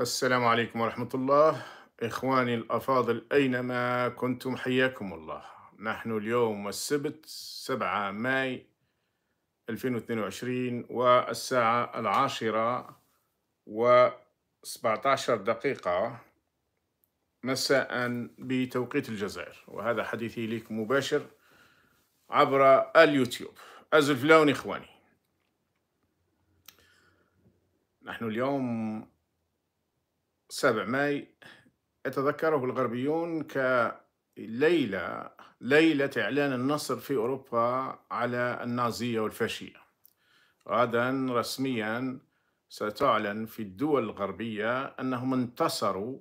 السلام عليكم ورحمة الله إخواني الأفاضل أينما كنتم حياكم الله نحن اليوم السبت 7 ماي 2022 والساعة العاشرة و 17 دقيقة مساء بتوقيت الجزائر وهذا حديثي لك مباشر عبر اليوتيوب أزل فلون إخواني نحن اليوم 7 ماي يتذكره الغربيون كليلة ليلة إعلان النصر في أوروبا على النازية والفاشية غدا رسميا ستعلن في الدول الغربية أنهم انتصروا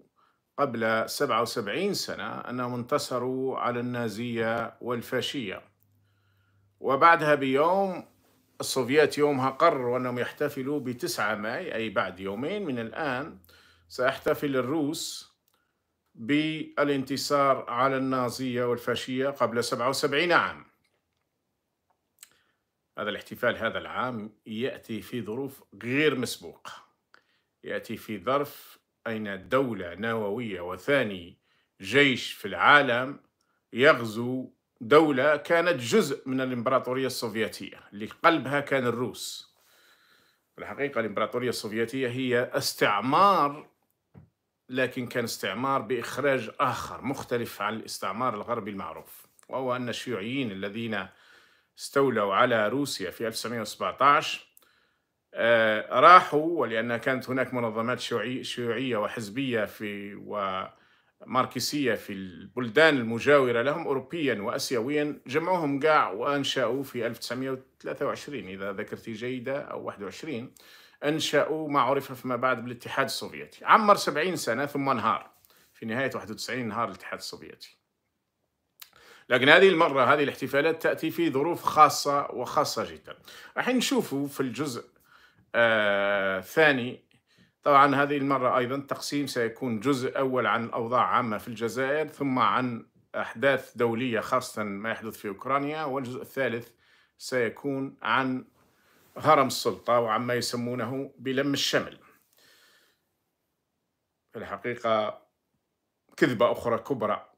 قبل 77 سنة أنهم انتصروا على النازية والفاشية وبعدها بيوم السوفيات يومها قرروا أنهم يحتفلوا بتسعة ماي أي بعد يومين من الآن سيحتفل الروس بالانتصار على النازية والفاشية قبل 77 عام هذا الاحتفال هذا العام يأتي في ظروف غير مسبوقة يأتي في ظرف أين دولة نووية وثاني جيش في العالم يغزو دولة كانت جزء من الإمبراطورية السوفيتية اللي قلبها كان الروس في الحقيقة الإمبراطورية السوفيتية هي استعمار لكن كان استعمار باخراج اخر مختلف عن الاستعمار الغربي المعروف وهو ان الشيوعيين الذين استولوا على روسيا في 1917 آه، راحوا ولأن كانت هناك منظمات شيوعية وحزبية في وماركسية في البلدان المجاورة لهم أوروبيا وأسيويا جمعوهم قاع وأنشأوا في 1923 إذا ذكرتي جيدة أو 21 أنشأوا ما عرف فيما بعد بالاتحاد السوفيتي عمر 70 سنة ثم انهار في نهاية 91 انهار الاتحاد السوفيتي لكن هذه المرة هذه الاحتفالات تأتي في ظروف خاصة وخاصة جدا راح نشوفوا في الجزء آه، الثاني آه طبعا هذه المرة أيضا التقسيم سيكون جزء أول عن الأوضاع عامة في الجزائر ثم عن أحداث دولية خاصة ما يحدث في أوكرانيا والجزء الثالث سيكون عن هرم السلطة وعما يسمونه بلم الشمل في الحقيقة كذبة أخرى كبرى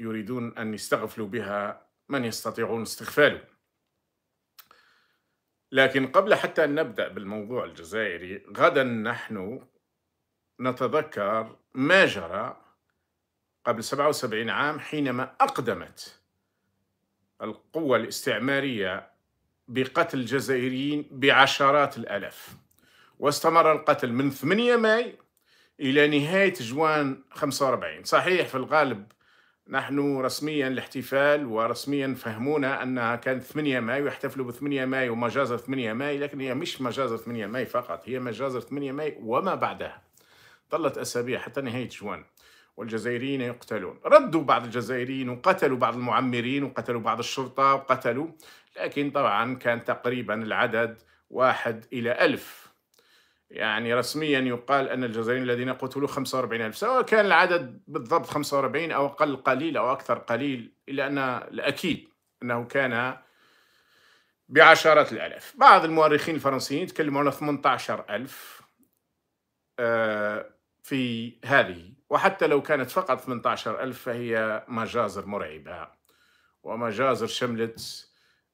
يريدون أن يستغفلوا بها من يستطيعون استغفاله لكن قبل حتى أن نبدأ بالموضوع الجزائري غدا نحن نتذكر ما جرى قبل 77 عام حينما أقدمت القوة الاستعمارية بقتل الجزائريين بعشرات الآلاف واستمر القتل من 8 ماي إلى نهاية جوان 45 صحيح في الغالب نحن رسميا الاحتفال ورسميا فهمونا أنها كانت 8 ماي ويحتفلوا ب 8 ماي ومجازر 8 ماي لكن هي مش مجازر 8 ماي فقط هي مجازر 8 ماي وما بعدها ظلت أسابيع حتى نهاية جوان والجزائريين يقتلون ردوا بعض الجزائريين وقتلوا بعض المعمرين وقتلوا بعض الشرطة وقتلوا لكن طبعا كان تقريبا العدد واحد إلى ألف يعني رسميا يقال أن الجزائريين الذين قتلوا 45 ألف سواء كان العدد بالضبط 45 أو أقل قليل أو أكثر قليل إلا أن الأكيد أنه كان بعشرات الآلاف بعض المؤرخين الفرنسيين يتكلموا على 18 ألف آه، في هذه وحتى لو كانت فقط 18 ألف فهي مجازر مرعبة ومجازر شملت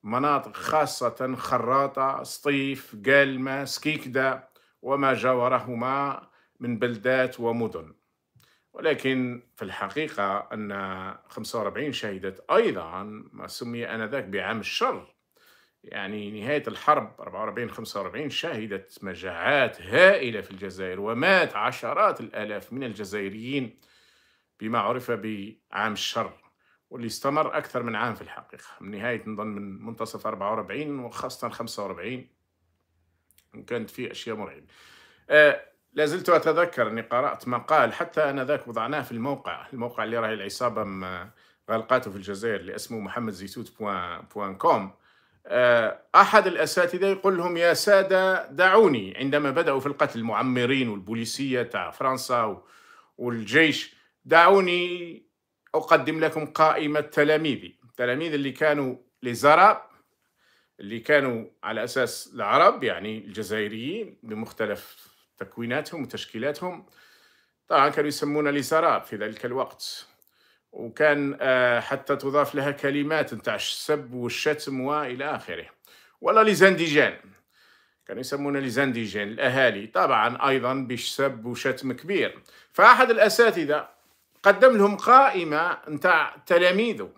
مناطق خاصة خراطة سطيف قلمة سكيكدا وما جاورهما من بلدات ومدن ولكن في الحقيقة أن 45 شهدت أيضا ما سمي آنذاك بعام الشر يعني نهاية الحرب 44-45 شهدت مجاعات هائلة في الجزائر ومات عشرات الآلاف من الجزائريين بما عرف بعام الشر واللي استمر أكثر من عام في الحقيقة من نهاية نظن من منتصف 44 وخاصة 45 كانت فيه أشياء مرعبة آه لا زلت أتذكر أني قرأت مقال حتى أنا ذاك وضعناه في الموقع الموقع اللي راهي العصابة غلقاته في الجزائر اللي اسمه محمد زيتوت بوان, بوان كوم آه، أحد الأساتذة يقول لهم يا سادة دعوني عندما بدأوا في القتل المعمرين والبوليسية تاع فرنسا والجيش دعوني أقدم لكم قائمة تلاميذي التلاميذ اللي كانوا لزرع اللي كانوا على أساس العرب يعني الجزائريين بمختلف تكويناتهم وتشكيلاتهم طبعا كانوا يسمون لزراب في ذلك الوقت وكان آه، حتى تضاف لها كلمات نتاع السب والشتم والى اخره ولا لزنديجان كانوا يسمون لزنديجان الاهالي طبعا ايضا بسب وشتم كبير فاحد الاساتذه قدم لهم قائمة نتاع تلاميذه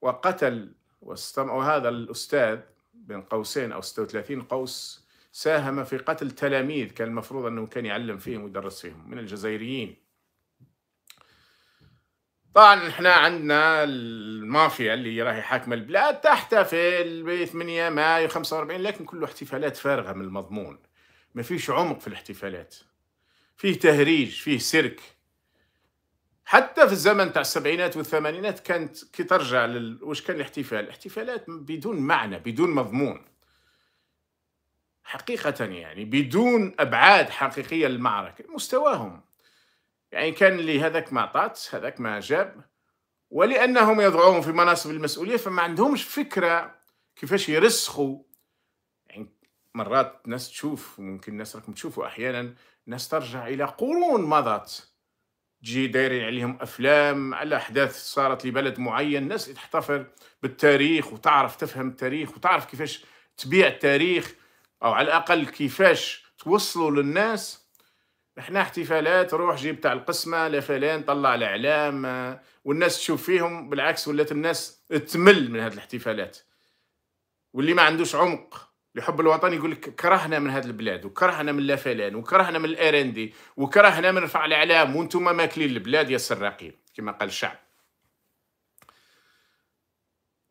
وقتل واستم... وهذا الأستاذ بين قوسين أو 36 قوس ساهم في قتل تلاميذ كان المفروض أنه كان يعلم فيهم ويدرس فيهم من الجزائريين طبعا احنا عندنا المافيا اللي راهي حاكمه البلاد تحتفل ب 8 مايو 45 لكن كله احتفالات فارغه من المضمون ما فيش عمق في الاحتفالات فيه تهريج فيه سيرك حتى في الزمن تاع السبعينات والثمانينات كانت كي ترجع لل... واش كان الاحتفال الاحتفالات بدون معنى بدون مضمون حقيقة يعني بدون أبعاد حقيقية للمعركة مستواهم يعني كان اللي هذاك ما عطات هذاك ما جاب ولأنهم يضعون في مناصب المسؤولية فما عندهمش فكرة كيفاش يرسخوا يعني مرات ناس تشوف ممكن ناس راكم تشوفوا أحيانا ناس ترجع إلى قرون مضت تجي دايرين عليهم افلام على احداث صارت لبلد معين الناس اللي تحتفر بالتاريخ وتعرف تفهم التاريخ وتعرف كيفاش تبيع التاريخ او على الاقل كيفاش توصلوا للناس احنا احتفالات روح جيب تاع القسمه لفلان طلع الاعلام والناس تشوف فيهم بالعكس ولات الناس تمل من هذه الاحتفالات واللي ما عندوش عمق لحب الوطن يقول لك كرهنا من هذه البلاد وكرهنا من لا فلان وكرهنا من الارندي وكرهنا من رفع الاعلام وانتم ماكلين البلاد يا سراقين كما قال الشعب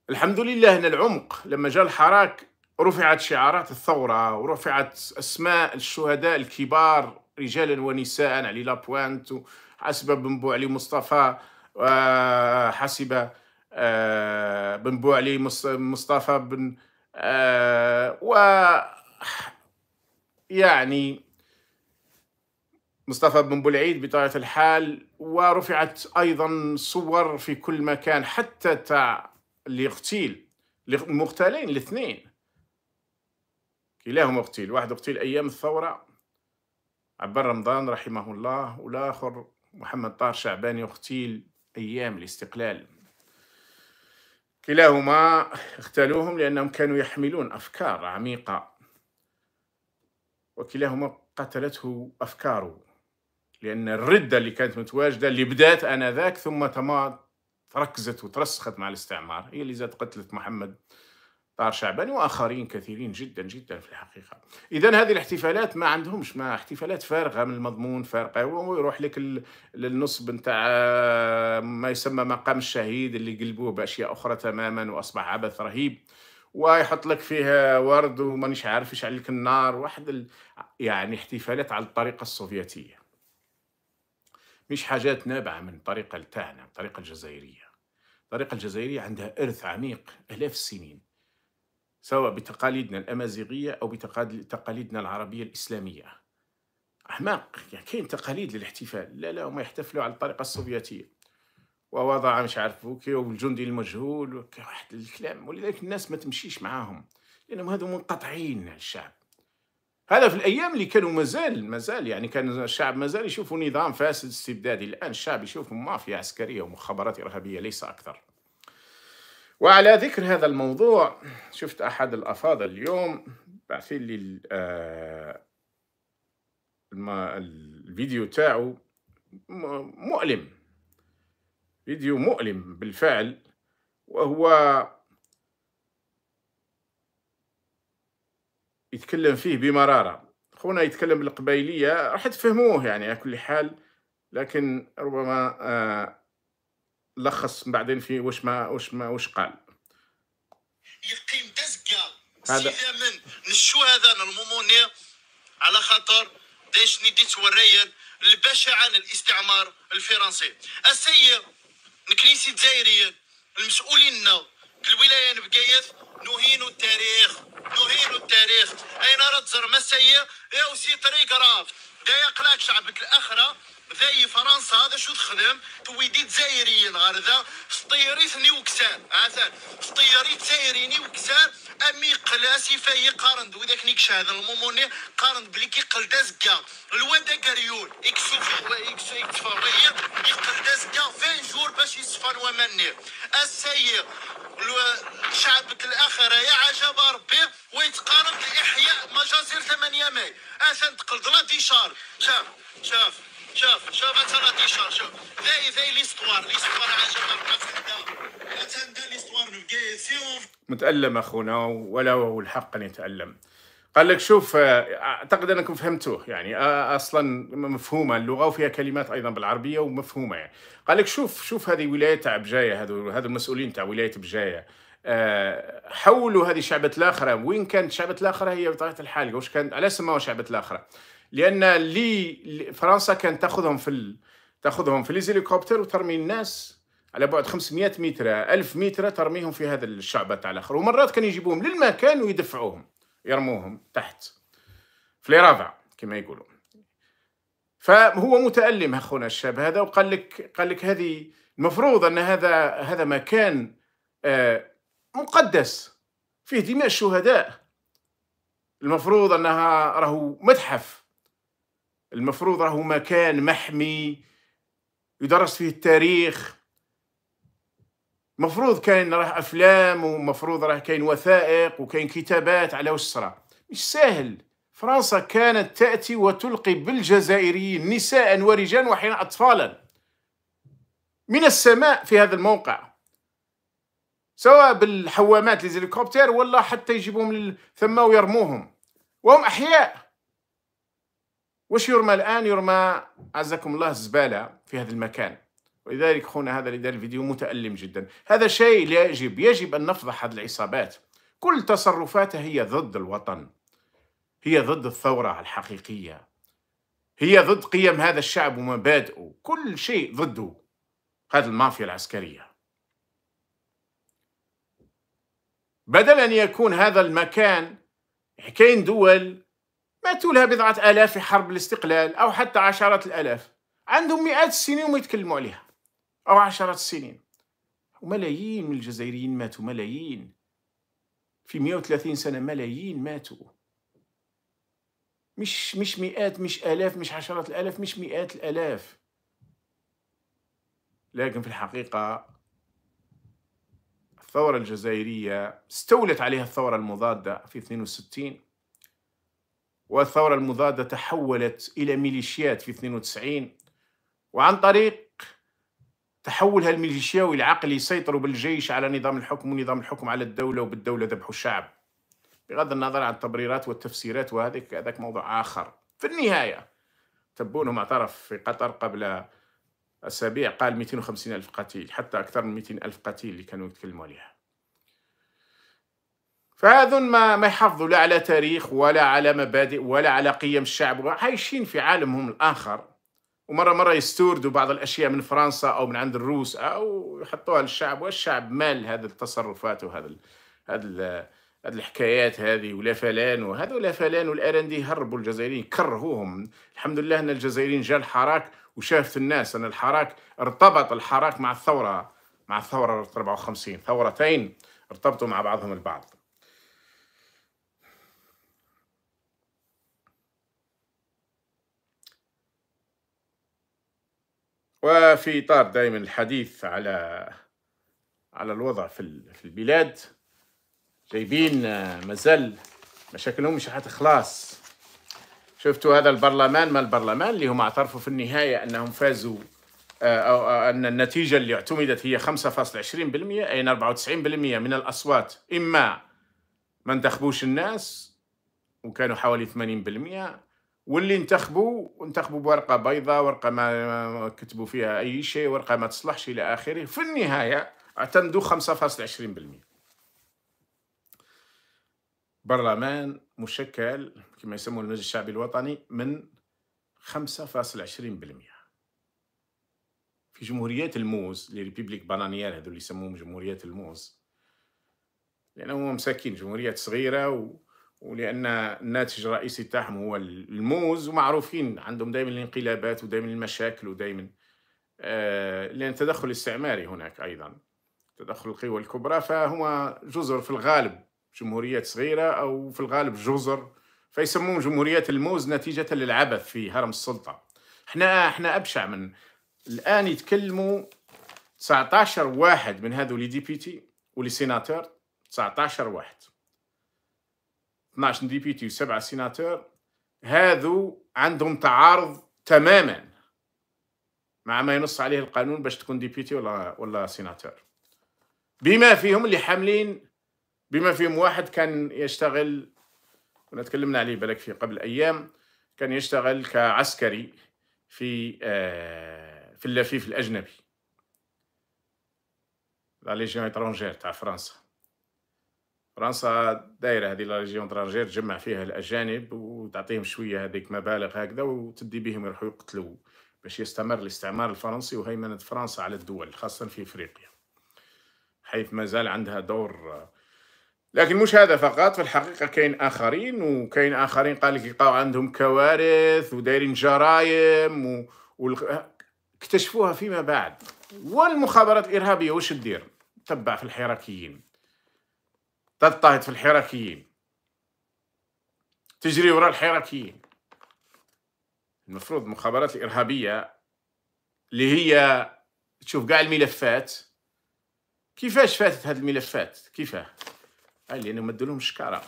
الحمد لله ان العمق لما جاء الحراك رفعت شعارات الثوره ورفعت اسماء الشهداء الكبار رجالا ونساء علي لابوانت حسب بن بوعلي مصطفى آه، حسب آه، بن بوعلي مصطفى بن آه، و يعني مصطفى بن بلعيد بطبيعة الحال ورفعت أيضا صور في كل مكان حتى تاع اللي اغتيل مغتالين الاثنين كلاهما اغتيل واحد اغتيل أيام الثورة عبر رمضان رحمه الله والآخر محمد طاهر شعباني اغتيل أيام الاستقلال كلاهما اختلوهم لأنهم كانوا يحملون أفكار عميقة وكلاهما قتلته أفكاره لأن الردة اللي كانت متواجدة اللي بدأت آنذاك ثم تركزت وترسخت مع الاستعمار هي اللي زاد قتلت محمد طار شعبان واخرين كثيرين جدا جدا في الحقيقه اذا هذه الاحتفالات ما عندهمش ما احتفالات فارغه من المضمون فارغه ويروح لك للنصب نتاع آه، ما يسمى مقام الشهيد اللي قلبوه باشياء اخرى تماما واصبح عبث رهيب ويحط لك فيها ورد ومانيش عارف يشعل لك النار واحد ال... يعني احتفالات على الطريقه السوفيتيه مش حاجات نابعه من الطريقه تاعنا الطريقه الجزائريه الطريقه الجزائريه عندها ارث عميق الاف السنين سواء بتقاليدنا الأمازيغية أو بتقاليدنا العربية الإسلامية أحماق يعني كاين تقاليد للاحتفال لا لا هما يحتفلوا على الطريقة السوفيتية ووضع مش عارف بوكي والجندي المجهول واحد الكلام ولذلك الناس ما تمشيش معاهم لأنهم هذو منقطعين الشعب هذا في الأيام اللي كانوا مازال مازال يعني كان الشعب مازال يشوفوا نظام فاسد استبدادي الآن الشعب يشوفه مافيا عسكرية ومخابرات إرهابية ليس أكثر وعلى ذكر هذا الموضوع شفت أحد الأفاضل اليوم بعثين لي آه، الفيديو تاعو مؤلم فيديو مؤلم بالفعل وهو يتكلم فيه بمرارة خونا يتكلم بالقبيلية راح تفهموه يعني على كل حال لكن ربما آه لخص بعدين في واش ما واش ما واش قال يقيم دزكا هذا من نشو هذا الموموني على خاطر داش نديت توريا الباشا عن الاستعمار الفرنسي السيد الكنيسي الجزائرية المسؤولين الولاية نبقايث نهينوا التاريخ نهينوا التاريخ اين راه تزرم السيد يا وسي طريق رافت ضايق شعبك الاخره ذاي فرنسا هذا شو تخدم تويدي تزايريين غير ذا سطيريثني وكسان عثان سطيريت زايريني وكسان امي قلاسي فاي قارن وذاك ذاك نيكش هذا الموموني قارن بلي كيقل دازكا الوادا كاريول اكسو اكسو اكتفاوية يقل دازكا فين جور باش يصفن ومني السير شعبك الاخرة يا عجب ربي ويتقارن الاحياء مجازر 8 ماي عثان تقلد لا ديشار شاف شاف شوف شوف انت راه تيشار شوف فاي فاي ليستوار ليستوار عجبها متألم أخونا ولا هو الحق أن يتألم قال لك شوف أعتقد أنكم فهمتوه يعني أصلا مفهومة اللغة وفيها كلمات أيضا بالعربية ومفهومة يعني قال لك شوف شوف هذه ولاية تاع بجاية هذو هذو المسؤولين تاع ولاية بجاية حولوا هذه شعبة الآخرة وين كانت شعبة الآخرة هي بطبيعة الحال واش كانت على سماوها شعبة الآخرة لان لي فرنسا كانت تاخذهم في ال... تاخذهم في الهليكوبتر وترمي الناس على بعد 500 متر 1000 متر ترميهم في هذا الشعبة تاع الاخر ومرات كان يجيبوهم للمكان ويدفعوهم يرموهم تحت في الرافع كما يقولوا فهو متألم اخونا الشاب هذا وقال لك قال لك هذه المفروض ان هذا هذا مكان آه، مقدس فيه دماء الشهداء المفروض انها راهو متحف المفروض راهو مكان محمي يدرس فيه التاريخ مفروض كاين راه افلام ومفروض راه كاين وثائق وكاين كتابات على واش صرا مش ساهل فرنسا كانت تاتي وتلقي بالجزائريين نساء ورجال وحين اطفالا من السماء في هذا الموقع سواء بالحوامات ليزيليكوبتر ولا حتى يجيبوهم ثم ويرموهم وهم احياء واش يرمى الان يرمى عزكم الله الزباله في هذا المكان ولذلك خونا هذا اللي دار الفيديو متالم جدا هذا شيء لا يجب يجب ان نفضح هذه العصابات كل تصرفاتها هي ضد الوطن هي ضد الثوره الحقيقيه هي ضد قيم هذا الشعب ومبادئه كل شيء ضده هذه المافيا العسكريه بدل ان يكون هذا المكان حكاين دول باتوا لها بضعة آلاف في حرب الاستقلال أو حتى عشرات الآلاف عندهم مئات السنين وما يتكلموا عليها أو عشرات السنين وملايين من الجزائريين ماتوا ملايين في 130 سنة ملايين ماتوا مش مش مئات مش آلاف مش عشرات الآلاف مش مئات الآلاف لكن في الحقيقة الثورة الجزائرية استولت عليها الثورة المضادة في 62 والثورة المضادة تحولت إلى ميليشيات في 92 وعن طريق تحولها الميليشياوي العقلي سيطروا بالجيش على نظام الحكم ونظام الحكم على الدولة وبالدولة ذبحوا الشعب بغض النظر عن التبريرات والتفسيرات وهذاك هذاك موضوع آخر في النهاية تبونهم اعترف في قطر قبل أسابيع قال 250 ألف قتيل حتى أكثر من 200 ألف قتيل اللي كانوا يتكلموا عليها فهذا ما ما يحافظوا لا على تاريخ ولا على مبادئ ولا على قيم الشعب عايشين في عالمهم الآخر ومرة مرة يستوردوا بعض الأشياء من فرنسا أو من عند الروس أو يحطوها للشعب والشعب مال هذه التصرفات وهذا هذا هذه الحكايات هذه ولا فلان وهذا ولا فلان والارندي هربوا الجزائريين كرهوهم الحمد لله ان الجزائريين جا الحراك وشافت الناس ان الحراك ارتبط الحراك مع الثوره مع الثوره 54 ثورتين ارتبطوا مع بعضهم البعض وفي إطار دائما الحديث على على الوضع في في البلاد جايبين آه، مازال مشاكلهم مش حتخلاص شفتوا هذا البرلمان ما البرلمان اللي هم اعترفوا في النهاية أنهم فازوا آه، أو آه، أن النتيجة اللي اعتمدت هي 5.20% أي 94% نعم، من الأصوات إما ما انتخبوش الناس وكانوا حوالي 80% واللي انتخبوا انتخبوا بورقه بيضاء ورقه ما كتبوا فيها اي شيء ورقه ما تصلحش الى اخره في النهايه اعتمدوا 5.20% برلمان مشكل كما يسموه المجلس الشعبي الوطني من 5.20% في جمهوريات الموز لي ريبيبليك بانانيير هذو اللي يسموهم جمهوريات الموز لانهم مساكين جمهوريات صغيره و ولان الناتج الرئيسي تاعهم هو الموز ومعروفين عندهم دائما الانقلابات ودائما المشاكل ودائما آه، لان تدخل استعماري هناك ايضا تدخل القوى الكبرى فهما جزر في الغالب جمهوريات صغيره او في الغالب جزر فيسموهم جمهوريات الموز نتيجه للعبث في هرم السلطه احنا احنا ابشع من الان يتكلموا 19 واحد من لي ديبيتي ولي سيناتور 19 واحد 12 ديبيتي وسبعه سيناتور هذو عندهم تعارض تماما مع ما ينص عليه القانون باش تكون ديبيتي ولا ولا سيناتور بما فيهم اللي حاملين بما فيهم واحد كان يشتغل كنا تكلمنا عليه بالك في قبل ايام كان يشتغل كعسكري في آه في اللفيف الاجنبي لا ليجيون اترونجير تاع فرنسا فرنسا دايره هذه لا ريجيون ترانجير تجمع فيها الاجانب وتعطيهم شويه هذيك مبالغ هكذا وتدي بهم يروحوا يقتلوا باش يستمر الاستعمار الفرنسي وهيمنه فرنسا على الدول خاصه في افريقيا حيث ما زال عندها دور لكن مش هذا فقط في الحقيقه كاين اخرين وكاين اخرين قال لك يلقاو عندهم كوارث ودايرين جرائم و... اكتشفوها فيما بعد والمخابرات الارهابيه وش تدير تبع في الحراكيين تضطهد في الحراكيين تجري وراء الحراكيين المفروض المخابرات الإرهابية اللي هي تشوف قاع الملفات كيفاش فاتت هاد الملفات كيفاه قال آه، لي ما مدلهمش شكاره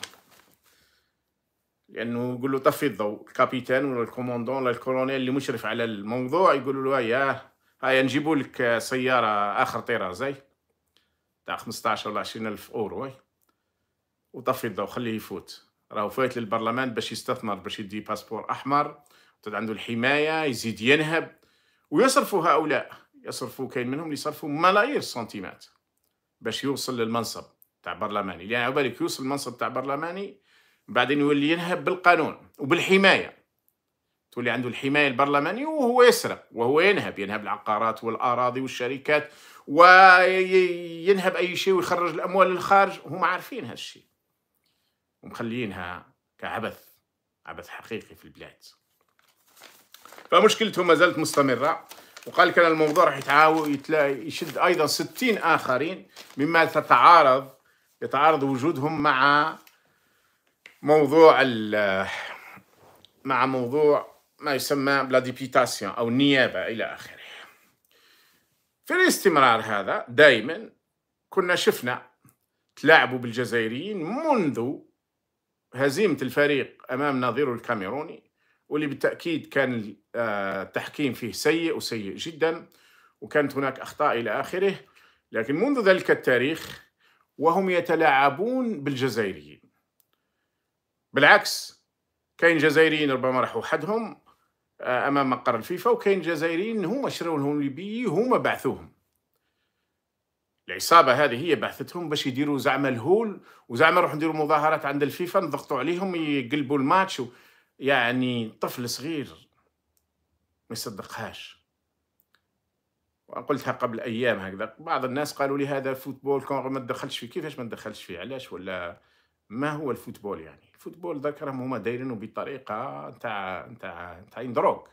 لانه يقول له طفي الضوء الكابيتان ولا الكوموندون ولا الكولونيل اللي مشرف على الموضوع يقول له يا هيا نجيبوا لك سياره اخر طرازي زي تاع 15 ولا 20 الف اورو وطفي الضوء خليه يفوت راهو فايت للبرلمان باش يستثمر باش يدي باسبور احمر تد عنده الحمايه يزيد ينهب ويصرفوا هؤلاء يصرفوا كاين منهم اللي يصرفوا ملايير السنتيمات باش يوصل للمنصب تاع برلماني لان يعني على بالك يوصل المنصب تاع برلماني بعدين يولي ينهب بالقانون وبالحمايه تولي عنده الحمايه البرلمانيه وهو يسرق وهو ينهب ينهب العقارات والاراضي والشركات وينهب اي شيء ويخرج الاموال للخارج وهم عارفين هالشيء ومخليينها كعبث عبث حقيقي في البلاد فمشكلتهم ما زالت مستمرة وقال كان الموضوع راح يشد أيضا ستين آخرين مما تتعارض يتعارض وجودهم مع موضوع مع موضوع ما يسمى بلا أو النيابة إلى آخره في الاستمرار هذا دائما كنا شفنا تلاعبوا بالجزائريين منذ هزيمة الفريق أمام نظيره الكاميروني واللي بالتأكيد كان آه، التحكيم فيه سيء وسيء جدا وكانت هناك أخطاء إلى آخره لكن منذ ذلك التاريخ وهم يتلاعبون بالجزائريين بالعكس كاين جزائريين ربما راحوا حدهم آه، امام مقر الفيفا وكاين جزائريين هما شروا لهم ليبيي هما بعثوهم العصابه هذه هي بعثتهم باش يديروا زعما الهول وزعما نروحوا نديروا مظاهرات عند الفيفا نضغطوا عليهم يقلبوا الماتش و... يعني طفل صغير ما يصدقهاش وقلتها قبل ايام هكذا بعض الناس قالوا لي هذا فوتبول كون ما تدخلش فيه كيفاش ما تدخلش فيه علاش ولا ما هو الفوتبول يعني الفوتبول ذاك راهم هما دايرينه بطريقه نتاع نتاع نتاع يندروك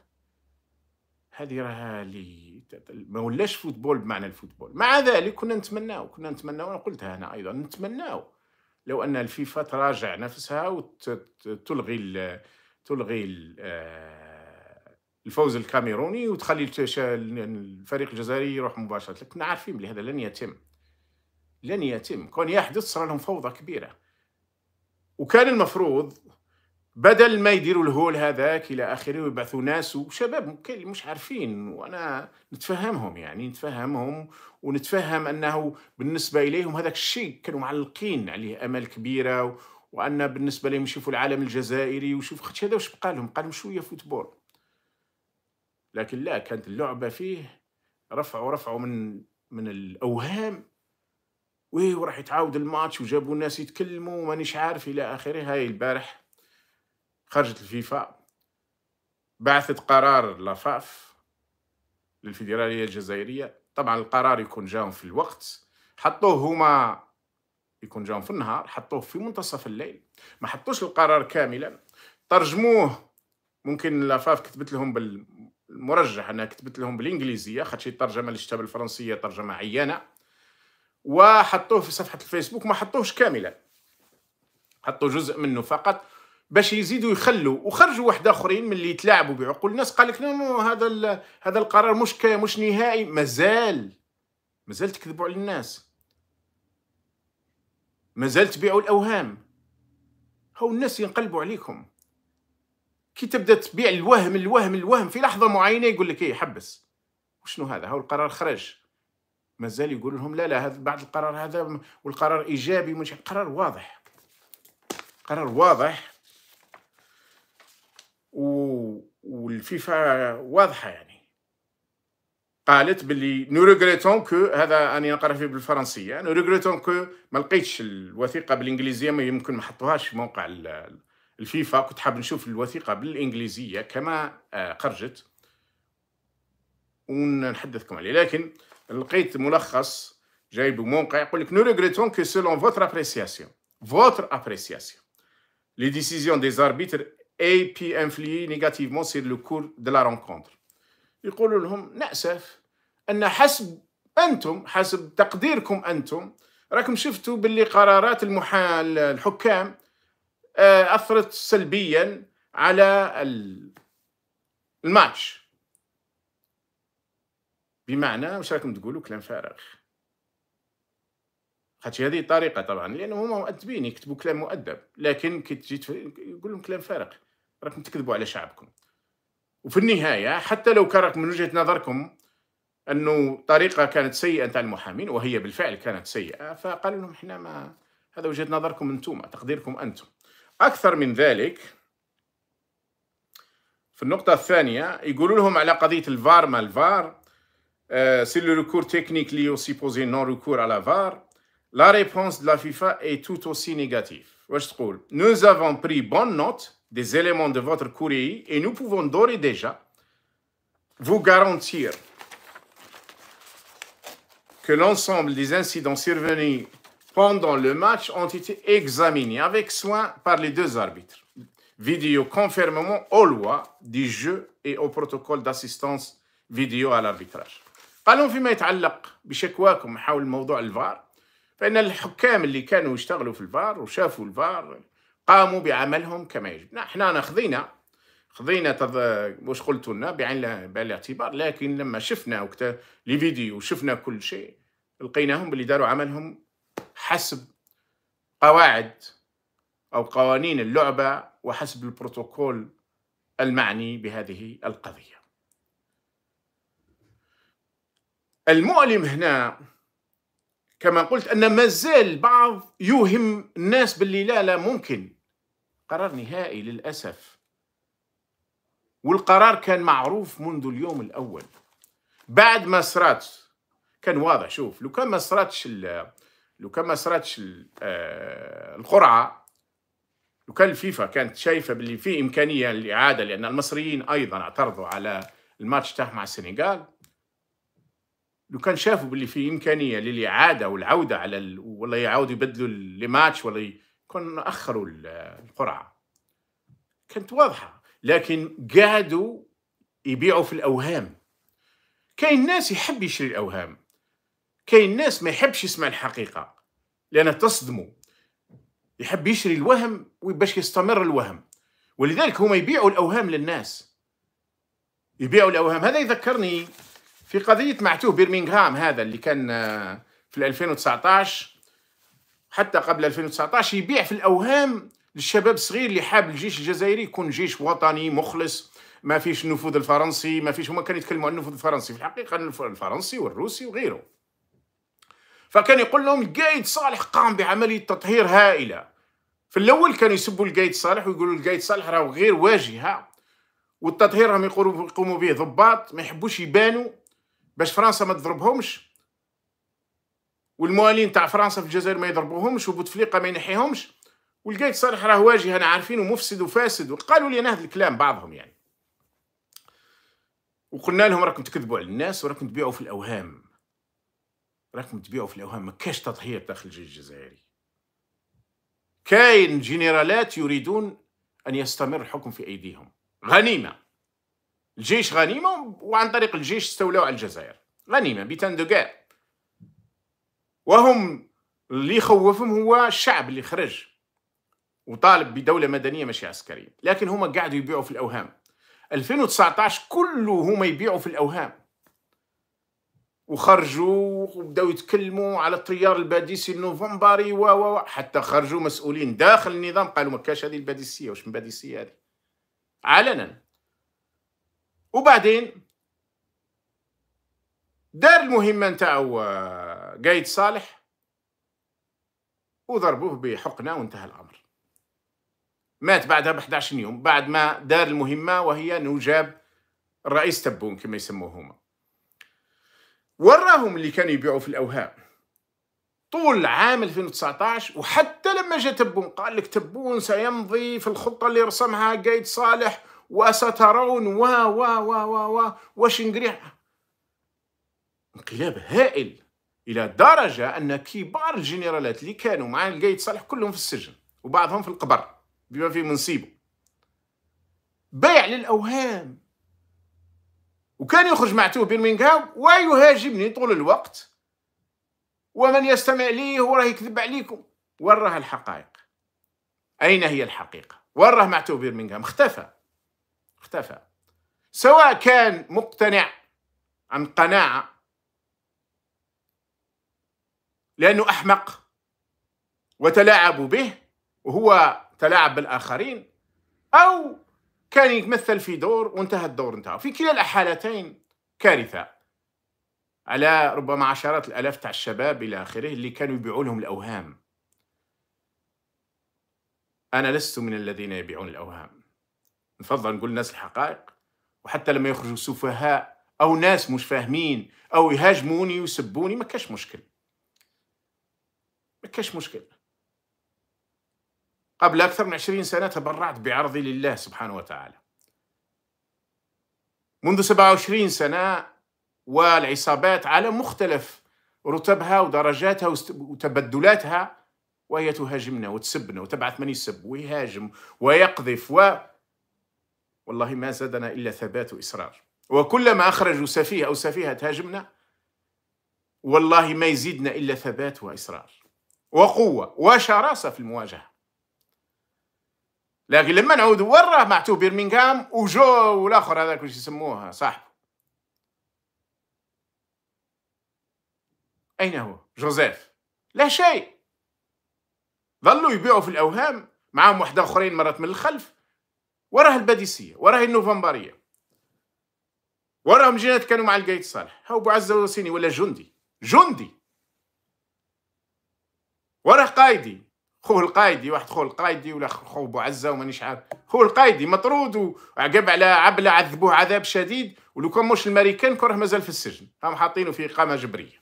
هذه راها اللي ما ولاش فوتبول بمعنى الفوتبول مع ذلك كنا نتمناو كنا نتمناو انا قلتها انا ايضا نتمناو لو ان الفيفا تراجع نفسها وتلغي تلغي آه، الفوز الكاميروني وتخلي الفريق الجزائري يروح مباشره كنا عارفين بلي هذا لن يتم لن يتم كون يحدث صار لهم فوضى كبيره وكان المفروض بدل ما يديروا الهول هذاك الى اخره ويبعثوا ناس وشباب مش عارفين وانا نتفهمهم يعني نتفهمهم ونتفهم انه بالنسبه اليهم هذاك الشيء كانوا معلقين عليه امل كبيره وان بالنسبه لهم يشوفوا العالم الجزائري خاطش هذا واش بقى لهم بقى شويه فوتبول لكن لا كانت اللعبه فيه رفعوا رفعوا من من الاوهام وي وراح يتعاود الماتش وجابوا الناس يتكلموا ومانيش عارف الى اخره هاي البارح خرجت الفيفا بعثت قرار لفاف للفيدرالية الجزائرية طبعا القرار يكون جاهم في الوقت حطوه هما يكون جاهم في النهار حطوه في منتصف الليل ما حطوش القرار كاملا ترجموه ممكن لفاف كتبت لهم بالمرجح انها كتبت لهم بالانجليزيه خاطش الترجمه اللي شتها بالفرنسيه ترجمه عيانه وحطوه في صفحه الفيسبوك ما حطوهش كاملا حطوا جزء منه فقط باش يزيدوا يخلوا وخرجوا واحد اخرين من اللي يتلاعبوا بعقول الناس قال لك نو هذا هذا القرار مش مش نهائي مازال مازال تكذبوا على الناس مازال تبيعوا الاوهام هاو الناس ينقلبوا عليكم كي تبدا تبيع الوهم الوهم الوهم في لحظه معينه يقول لك ايه حبس وشنو هذا هاو القرار خرج مازال يقول لهم لا لا هذا بعد القرار هذا والقرار ايجابي مش قرار واضح قرار واضح الفيفا واضحه يعني قالت باللي نو ريغريتون كو هذا اني نقرا فيه بالفرنسيه نو ريغريتون كو ما لقيتش الوثيقه بالانجليزيه ما يمكن ما حطوهاش في موقع الفيفا كنت حاب نشوف الوثيقه بالانجليزيه كما خرجت آه، ونحدثكم عليه لكن لقيت ملخص جاي بموقع يقول لك نو ريغريتون كو سيلون فوتر ابريسياسيون فوتر ابريسياسيون لي ديسيزيون دي زاربيتر اي بي influer négativement sur le cours de la rencontre. يقولوا لهم نأسف أن حسب أنتم حسب تقديركم أنتم راكم شفتوا باللي قرارات المحال الحكام آه، أثرت سلبيا على الماتش بمعنى واش راكم تقولوا كلام فارغ خاطر هذه طريقه طبعا لانهم هما مؤدبين يكتبوا كلام مؤدب لكن كي تجي يقول لهم كلام فارغ راكم تكذبوا على شعبكم وفي النهايه حتى لو كانت من وجهه نظركم انه طريقه كانت سيئه تاع المحامين وهي بالفعل كانت سيئه فقالوا لهم احنا ما هذا وجهه نظركم انتم تقديركم انتم اكثر من ذلك في النقطه الثانيه يقولوا لهم على قضيه الفار ما الفار آه، Euh, لو le تكنيك technique lié au supposé non-recours à la VAR, la réponse de la FIFA est نيجاتيف واش تقول Nous avons pris bonne des éléments de votre courrier et nous pouvons d'ores et déjà vous garantir que l'ensemble des incidents survenus pendant le match ont été examinés avec soin par les deux arbitres. Vidéo conformément aux lois du jeu et au protocole d'assistance vidéo à l'arbitrage. allons فيما يتعلق بشكواكم حول موضوع الفار الحكام اللي كانوا يشتغلوا في الفار وشافوا الفار قاموا بعملهم كما يجب نحن ناخذينا خذينا تض... واش قلت لنا بعين الاعتبار لكن لما شفنا وقت لي فيديو وشفنا كل شيء لقيناهم اللي داروا عملهم حسب قواعد او قوانين اللعبه وحسب البروتوكول المعني بهذه القضيه المؤلم هنا كما قلت ان مازال بعض يوهم الناس باللي لا لا ممكن قرار نهائي للأسف والقرار كان معروف منذ اليوم الأول بعد ما صرات كان واضح شوف لو كان ما صراتش لو كان ما صراتش آه، القرعة لو كان الفيفا كانت شايفة باللي في إمكانية للإعادة لأن المصريين أيضا اعترضوا على الماتش تاعهم مع السنغال لو كان شافوا باللي في امكانيه للاعاده والعوده على ال... ولا يعاودوا يبدلوا الماتش ولا ي... كون أخروا القرعة كانت واضحة لكن قعدوا يبيعوا في الأوهام كاين ناس يحب يشري الأوهام كاين ناس ما يحبش يسمع الحقيقة لأنها تصدمه يحب يشري الوهم باش يستمر الوهم ولذلك هما يبيعوا الأوهام للناس يبيعوا الأوهام هذا يذكرني في قضية معتوه برمنغهام هذا اللي كان آه، في 2019 حتى قبل 2019 يبيع في الاوهام للشباب الصغير اللي حاب الجيش الجزائري يكون جيش وطني مخلص ما فيش النفوذ الفرنسي ما فيش هما كانوا يتكلموا عن النفوذ الفرنسي في الحقيقه الفرنسي والروسي وغيره فكان يقول لهم القايد صالح قام بعمليه تطهير هائله في الاول كانوا يسبوا القايد صالح ويقولوا القايد صالح راهو غير واجهه والتطهير راهم يقوموا به ضباط ما يحبوش يبانوا باش فرنسا ما تضربهمش والموالين تاع فرنسا في الجزائر ما يضربوهمش وبوتفليقه ما ينحيهمش ولقيت صالح راه واجه انا عارفين ومفسد وفاسد وقالوا لي انا هذا الكلام بعضهم يعني وقلنا لهم راكم تكذبوا على الناس وراكم تبيعوا في الاوهام راكم تبيعوا في الاوهام ما كاش تطهير داخل الجيش الجزائري كاين جنرالات يريدون ان يستمر الحكم في ايديهم غنيمه الجيش غنيمه وعن طريق الجيش استولوا على الجزائر غنيمه بيتان بتندقاء وهم اللي خوفهم هو الشعب اللي خرج وطالب بدولة مدنية ماشي عسكرية لكن هما قاعدوا يبيعوا في الأوهام 2019 كله هما يبيعوا في الأوهام وخرجوا وبداوا يتكلموا على التيار الباديسي النوفمبري و و حتى خرجوا مسؤولين داخل النظام قالوا ما كاش هذه الباديسيه واش من باديسيه هذه علنا وبعدين دار المهمه نتاعو قايد صالح وضربوه بحقنه وانتهى الامر مات بعدها ب 11 يوم بعد ما دار المهمه وهي انه جاب الرئيس تبون كما يسموه هما وراهم اللي كانوا يبيعوا في الاوهام طول عام 2019 وحتى لما جاء تبون قال لك تبون سيمضي في الخطه اللي رسمها قايد صالح وسترون و و و و و وش انقلاب هائل الى درجه ان كبار الجنرالات اللي كانوا مع القايد صالح كلهم في السجن وبعضهم في القبر بما في منصيبه بيع للاوهام وكان يخرج مع تو بيرمنغهام ويهاجمني طول الوقت ومن يستمع ليه وراه يكذب عليكم وراه الحقائق اين هي الحقيقه وراه راه تو بيرمنغهام اختفى اختفى سواء كان مقتنع عن قناعه لأنه أحمق وتلاعبوا به وهو تلاعب بالآخرين أو كان يتمثل في دور وانتهى الدور انتهى في كلا الحالتين كارثة على ربما عشرات الألاف تاع الشباب إلى آخره اللي كانوا يبيعوا لهم الأوهام أنا لست من الذين يبيعون الأوهام نفضل نقول الناس الحقائق وحتى لما يخرجوا سفهاء أو ناس مش فاهمين أو يهاجموني ويسبوني ما كاش مشكل ما كاش مشكل قبل أكثر من عشرين سنة تبرعت بعرضي لله سبحانه وتعالى منذ 27 سنة والعصابات على مختلف رتبها ودرجاتها وتبدلاتها وهي تهاجمنا وتسبنا وتبعث من يسب ويهاجم ويقذف و والله ما زادنا إلا ثبات وإصرار وكلما أخرجوا سفيه أو سفيهة تهاجمنا والله ما يزيدنا إلا ثبات وإصرار وقوه وشراسه في المواجهه لكن لما نعود وراه معتو بيرمنغهام وجو والاخر هذاك واش يسموه صح اين هو جوزيف لا شيء ظلوا يبيعوا في الاوهام معاهم واحد اخرين مرات من الخلف وراه الباديسيه وراه النوفمبريه وراهم جينات كانوا مع القايد صالح هو ابو عزه وسيني ولا جندي جندي وراه قايدي خوه القايدي واحد خوه القايدي ولا خو بو عزه ومانيش عارف خوه القايدي مطرود وعقب على عبله عذبوه عذاب شديد ولو كان مش الماريكان كان راه مازال في السجن راهم حاطينه في اقامه جبريه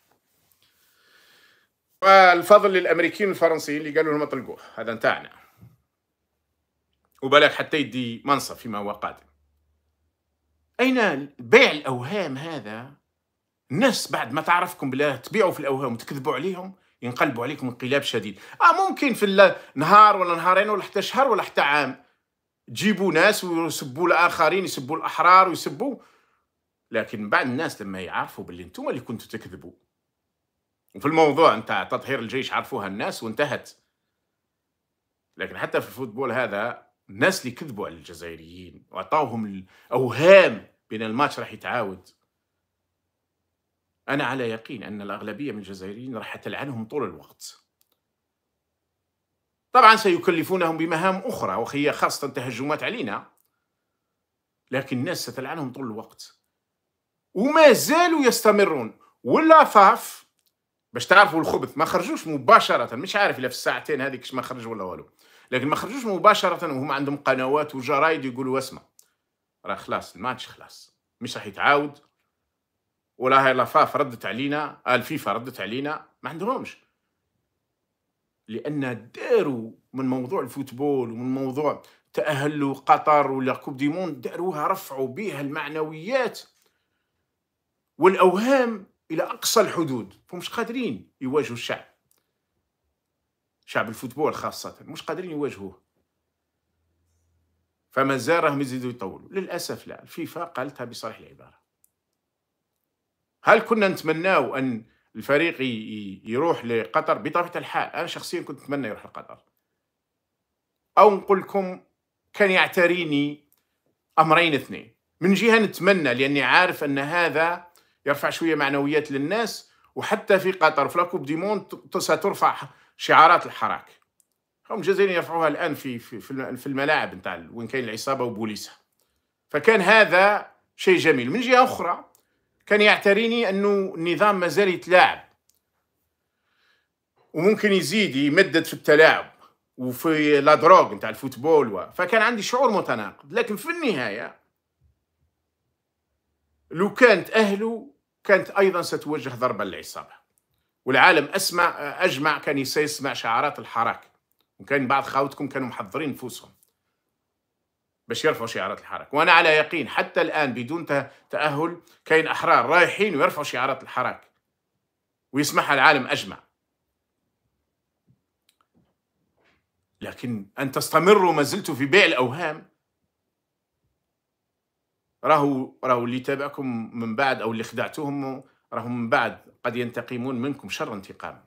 والفضل للامريكيين والفرنسيين اللي قالوا لهم طلقوه هذا نتاعنا وبالك حتى يدي منصب فيما هو قادم اين بيع الاوهام هذا الناس بعد ما تعرفكم بلا تبيعوا في الاوهام وتكذبوا عليهم ينقلبوا عليكم انقلاب شديد اه ممكن في نهار ولا نهارين ولا حتى شهر ولا حتى عام تجيبوا ناس ويسبوا الاخرين يسبوا الاحرار ويسبوا لكن من بعد الناس لما يعرفوا باللي انتم اللي كنتوا تكذبوا وفي الموضوع نتاع تطهير الجيش عرفوها الناس وانتهت لكن حتى في الفوتبول هذا الناس اللي كذبوا على الجزائريين وعطاوهم الاوهام بان الماتش راح يتعاود أنا على يقين أن الأغلبية من الجزائريين راح تلعنهم طول الوقت طبعا سيكلفونهم بمهام أخرى وهي خاصة تهجمات علينا لكن الناس ستلعنهم طول الوقت وما زالوا يستمرون ولا فاف باش تعرفوا الخبث ما خرجوش مباشرة مش عارف إلا في الساعتين كش ما خرج ولا والو لكن ما خرجوش مباشرة وهم عندهم قنوات وجرايد يقولوا اسمع راه خلاص الماتش خلاص مش راح يتعاود ولا هي لافاف ردت علينا الفيفا ردت علينا ما عندهمش لان داروا من موضوع الفوتبول ومن موضوع تاهل قطر ولا كوب دي موند داروها رفعوا بها المعنويات والاوهام الى اقصى الحدود فمش قادرين يواجهوا الشعب شعب الفوتبول خاصه مش قادرين يواجهوه زال راهم يزيدوا يطولوا للاسف لا الفيفا قالتها بصريح العباره هل كنا نتمناو ان الفريق يروح لقطر بطبيعه الحال انا شخصيا كنت اتمنى يروح لقطر او نقول لكم كان يعتريني امرين اثنين من جهه نتمنى لاني عارف ان هذا يرفع شويه معنويات للناس وحتى في قطر في لاكوب دي موند سترفع شعارات الحراك هم الجزائريين يرفعوها الان في في في الملاعب نتاع وين كاين العصابه وبوليسها فكان هذا شيء جميل من جهه اخرى كان يعتريني أنه النظام مازال يتلاعب وممكن يزيد يمدد في التلاعب وفي لا دروغ نتاع الفوتبول و... فكان عندي شعور متناقض لكن في النهاية لو كانت أهله كانت أيضا ستوجه ضربا للعصابة والعالم أسمع أجمع كان يسمع شعارات الحراك وكان بعض خاوتكم كانوا محضرين نفوسهم باش يرفعوا شعارات الحراك وانا على يقين حتى الان بدون تاهل كاين احرار رايحين ويرفعوا شعارات الحراك ويسمعها العالم اجمع لكن ان تستمروا ما زلتوا في بيع الاوهام راهو راهو اللي تابعكم من بعد او اللي خدعتوهم راهم من بعد قد ينتقمون منكم شر انتقام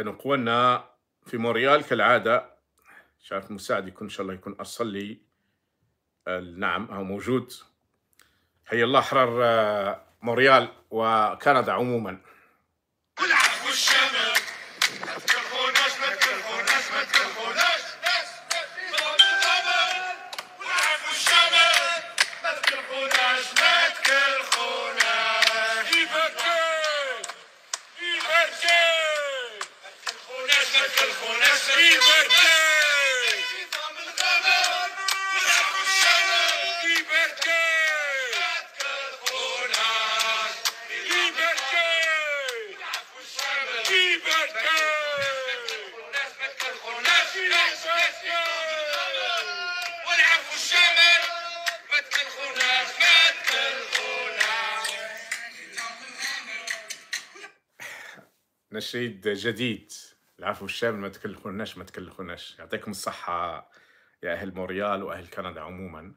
كانوا قوانا في موريال كالعادة مش عارف مساعد يكون إن شاء الله يكون أرسل لي آه، نعم هو موجود حي الله أحرار آه، موريال وكندا عموما ترشيد جديد العفو الشام ما تكلخوناش ما تكلخوناش يعطيكم الصحة يا أهل موريال وأهل كندا عموما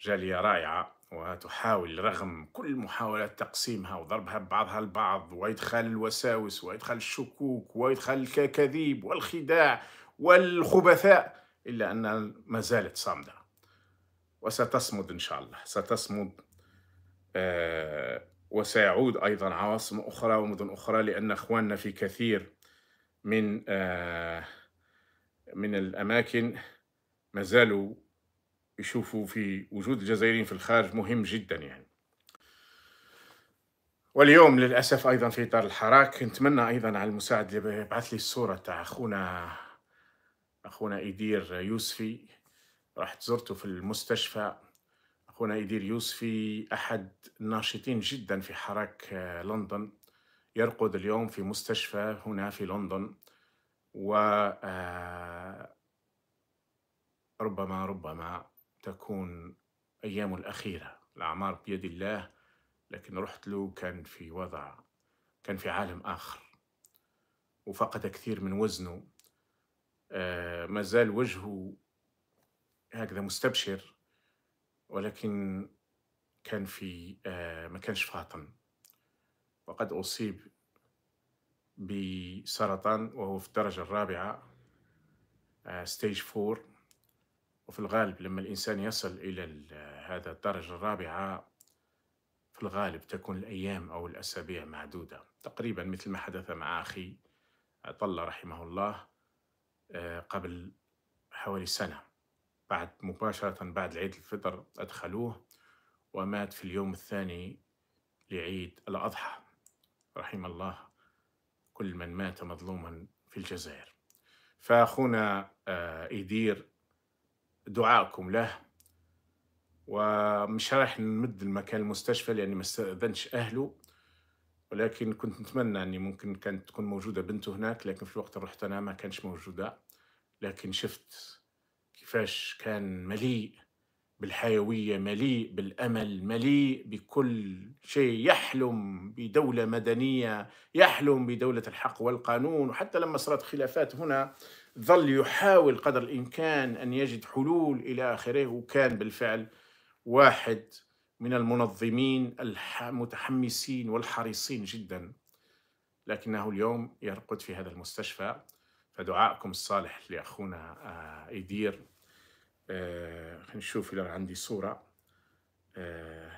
جالية رائعة وتحاول رغم كل محاولات تقسيمها وضربها ببعضها البعض وإدخال الوساوس وإدخال الشكوك وإدخال الكاذيب والخداع والخبثاء إلا أنها ما زالت صامدة وستصمد إن شاء الله ستصمد آه وسيعود أيضا عواصم أخرى ومدن أخرى لأن إخواننا في كثير من آه، من الأماكن ما زالوا يشوفوا في وجود الجزائريين في الخارج مهم جدا يعني واليوم للأسف أيضا في إطار الحراك نتمنى أيضا على المساعد اللي بعث لي الصورة تاع أخونا أخونا إدير يوسفي رحت زرته في المستشفى خونا إدير يوسفي أحد الناشطين جدا في حراك آه، لندن يرقد اليوم في مستشفى هنا في لندن و آه، ربما ربما تكون أيامه الأخيرة الأعمار بيد الله لكن رحت له كان في وضع كان في عالم آخر وفقد كثير من وزنه آه ما زال وجهه هكذا مستبشر ولكن كان في آه، ما كانش فاطن وقد أصيب بسرطان وهو في الدرجة الرابعة ستيج آه، فور وفي الغالب لما الإنسان يصل إلى آه، هذا الدرجة الرابعة في الغالب تكون الأيام أو الأسابيع معدودة تقريبا مثل ما حدث مع أخي طل رحمه الله قبل حوالي سنة بعد مباشرة بعد عيد الفطر أدخلوه ومات في اليوم الثاني لعيد الأضحى رحم الله كل من مات مظلوما في الجزائر فأخونا يدير آه، دعاءكم له ومش راح نمد المكان المستشفى لأني ما استأذنش أهله ولكن كنت نتمنى أني ممكن كانت تكون موجودة بنته هناك لكن في الوقت اللي رحت أنا ما كانش موجودة لكن شفت كيفاش كان مليء بالحيوية مليء بالأمل مليء بكل شيء يحلم بدولة مدنية يحلم بدولة الحق والقانون وحتى لما صارت خلافات هنا ظل يحاول قدر الإمكان أن يجد حلول إلى آخره وكان بالفعل واحد من المنظمين المتحمسين والحريصين جدا لكنه اليوم يرقد في هذا المستشفى فدعائكم الصالح لأخونا إيدير آه، آه نشوف إلى عندي صورة آه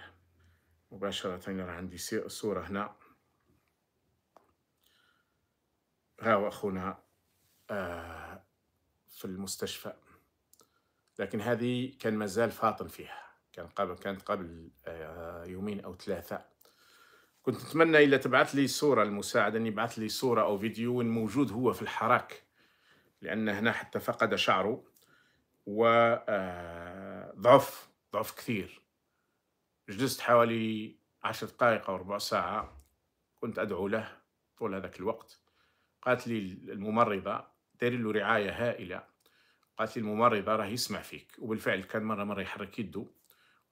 مباشرة إلى عندي صورة هنا هاو أخونا آه في المستشفى لكن هذه كان مازال فاطن فيها كان قبل كانت قبل آه، يومين أو ثلاثة كنت نتمنى إلا تبعث لي صورة المساعدة أن يبعث لي صورة أو فيديو موجود هو في الحراك لأن هنا حتى فقد شعره وضعف آه، ضعف كثير جلست حوالي عشر دقائق أو ربع ساعة كنت أدعو له طول هذاك الوقت قالت لي الممرضة داري له رعاية هائلة قالت لي الممرضة راه يسمع فيك وبالفعل كان مرة مرة يحرك يده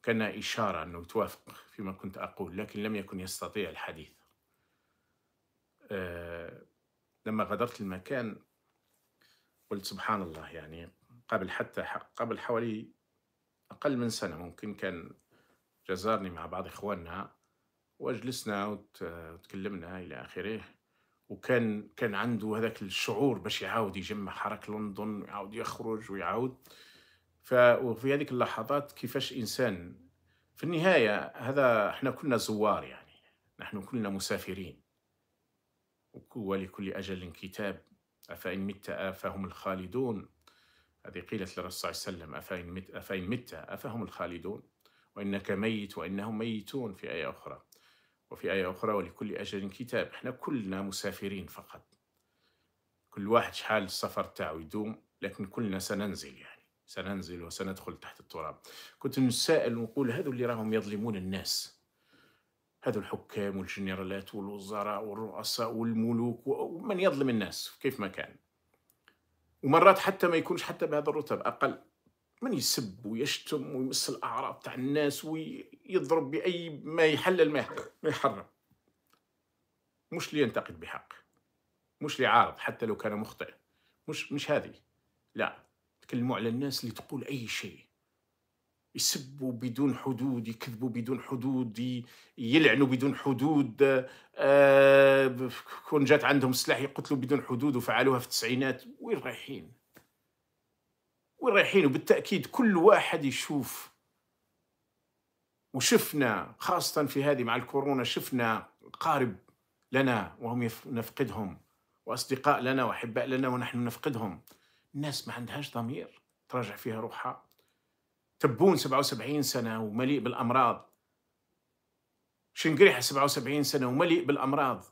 كان إشارة أنه توافق فيما كنت أقول لكن لم يكن يستطيع الحديث أه لما غادرت المكان قلت سبحان الله يعني قبل حتى قبل حوالي أقل من سنة ممكن كان جزارني مع بعض إخواننا وجلسنا وتكلمنا إلى آخره وكان كان عنده هذاك الشعور باش يعاود يجمع حركة لندن ويعاود يخرج ويعاود ففي هذيك اللحظات كيفاش إنسان في النهاية هذا احنا كلنا زوار يعني نحن كلنا مسافرين ولكل أجل كتاب أفإن مت فهم الخالدون هذه قيلت للرسول صلى الله عليه وسلم أفإن مت, أفإن مت أفهم الخالدون وإنك ميت وإنهم ميتون في آية أخرى وفي آية أخرى ولكل أجل كتاب إحنا كلنا مسافرين فقط كل واحد شحال السفر تاعو يدوم لكن كلنا سننزل يعني سننزل وسندخل تحت التراب كنت نسائل ونقول هذو اللي راهم يظلمون الناس هذو الحكام والجنرالات والوزراء والرؤساء والملوك ومن يظلم الناس كيف ما كان ومرات حتى ما يكونش حتى بهذا الرتب اقل من يسب ويشتم ويمس الاعراض تاع الناس ويضرب باي ما يحلل ما يحرم مش لينتقد بحق مش لعارض حتى لو كان مخطئ مش مش هذه لا تكلموا على الناس اللي تقول اي شيء يسبوا بدون حدود يكذبوا بدون حدود يلعنوا بدون حدود آه، كون جات عندهم سلاح يقتلوا بدون حدود وفعلوها في التسعينات وين رايحين وين رايحين وبالتاكيد كل واحد يشوف وشفنا خاصه في هذه مع الكورونا شفنا قارب لنا وهم نفقدهم واصدقاء لنا واحباء لنا ونحن نفقدهم الناس ما عندهاش ضمير تراجع فيها روحها تبون 77 سنة ومليء بالأمراض شنقريحة 77 سنة ومليء بالأمراض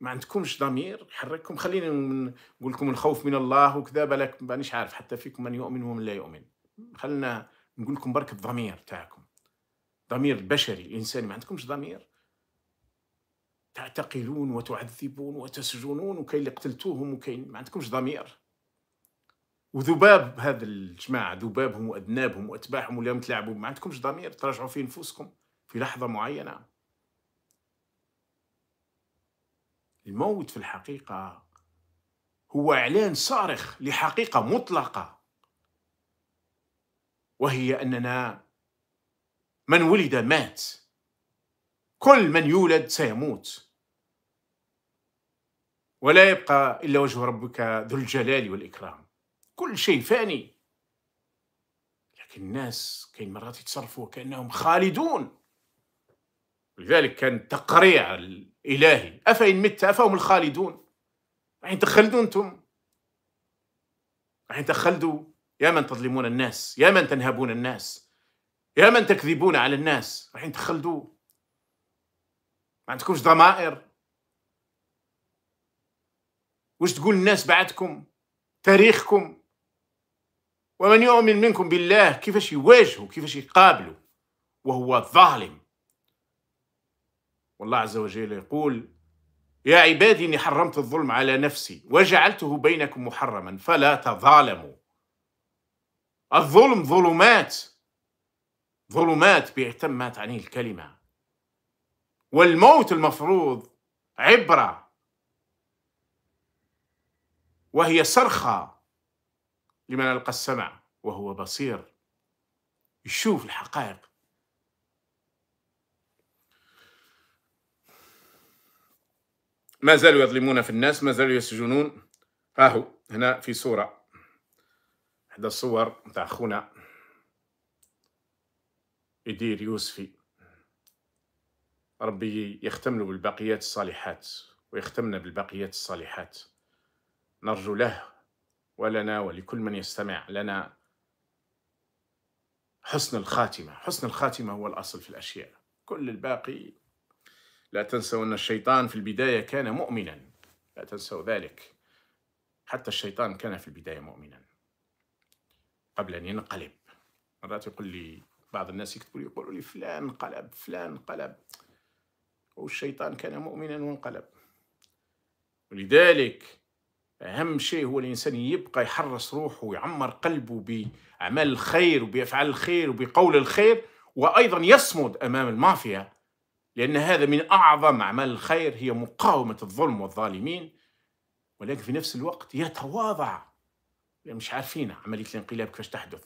ما عندكمش ضمير يحرككم خلينا نقول لكم الخوف من الله وكذا بلك مانيش عارف حتى فيكم من يؤمن ومن لا يؤمن خلينا نقول لكم برك الضمير تاعكم ضمير بشري الإنساني ما عندكمش ضمير تعتقلون وتعذبون وتسجنون وكاين اللي قتلتوهم وكاين ما عندكمش ضمير وذباب هذا الجماعه ذبابهم وأذنابهم واتباعهم واليوم تلعبوا ما عندكمش ضمير تراجعوا في نفوسكم في لحظه معينه الموت في الحقيقه هو اعلان صارخ لحقيقه مطلقه وهي اننا من ولد مات كل من يولد سيموت ولا يبقى الا وجه ربك ذو الجلال والاكرام كل شيء فاني لكن الناس كاين مرات يتصرفوا كانهم خالدون لذلك كان التقريع الالهي افان مت افهم الخالدون راح تخلدوا انتم راح تخلدوا يا من تظلمون الناس يا من تنهبون الناس يا من تكذبون على الناس راح تخلدوا ما عندكمش ضمائر واش تقول الناس بعدكم تاريخكم ومن يؤمن منكم بالله كيفاش يواجهه كيفاش يقابله وهو ظالم والله عز وجل يقول يا عبادي إني حرمت الظلم على نفسي وجعلته بينكم محرما فلا تظالموا الظلم ظلمات ظلمات بأتم تعنيه الكلمة والموت المفروض عبرة وهي صرخة لمن ألقى السمع وهو بصير يشوف الحقائق ما زالوا يظلمون في الناس ما زالوا يسجنون ها هو هنا في صورة إحدى الصور نتاع خونا يدير يوسفي ربي يختم له بالباقيات الصالحات ويختمنا بالباقيات الصالحات نرجو له ولنا ولكل من يستمع لنا حسن الخاتمة حسن الخاتمة هو الأصل في الأشياء كل الباقي لا تنسوا أن الشيطان في البداية كان مؤمنا لا تنسوا ذلك حتى الشيطان كان في البداية مؤمنا قبل أن ينقلب مرات يقول لي بعض الناس يكتبوا لي يقولوا لي فلان قلب فلان قلب والشيطان كان مؤمنا وانقلب ولذلك اهم شيء هو الانسان يبقى يحرص روحه ويعمر قلبه باعمال الخير وبافعال الخير وبقول الخير وايضا يصمد امام المافيا لان هذا من اعظم اعمال الخير هي مقاومه الظلم والظالمين ولكن في نفس الوقت يتواضع مش عارفين عمليه الانقلاب كيفاش تحدث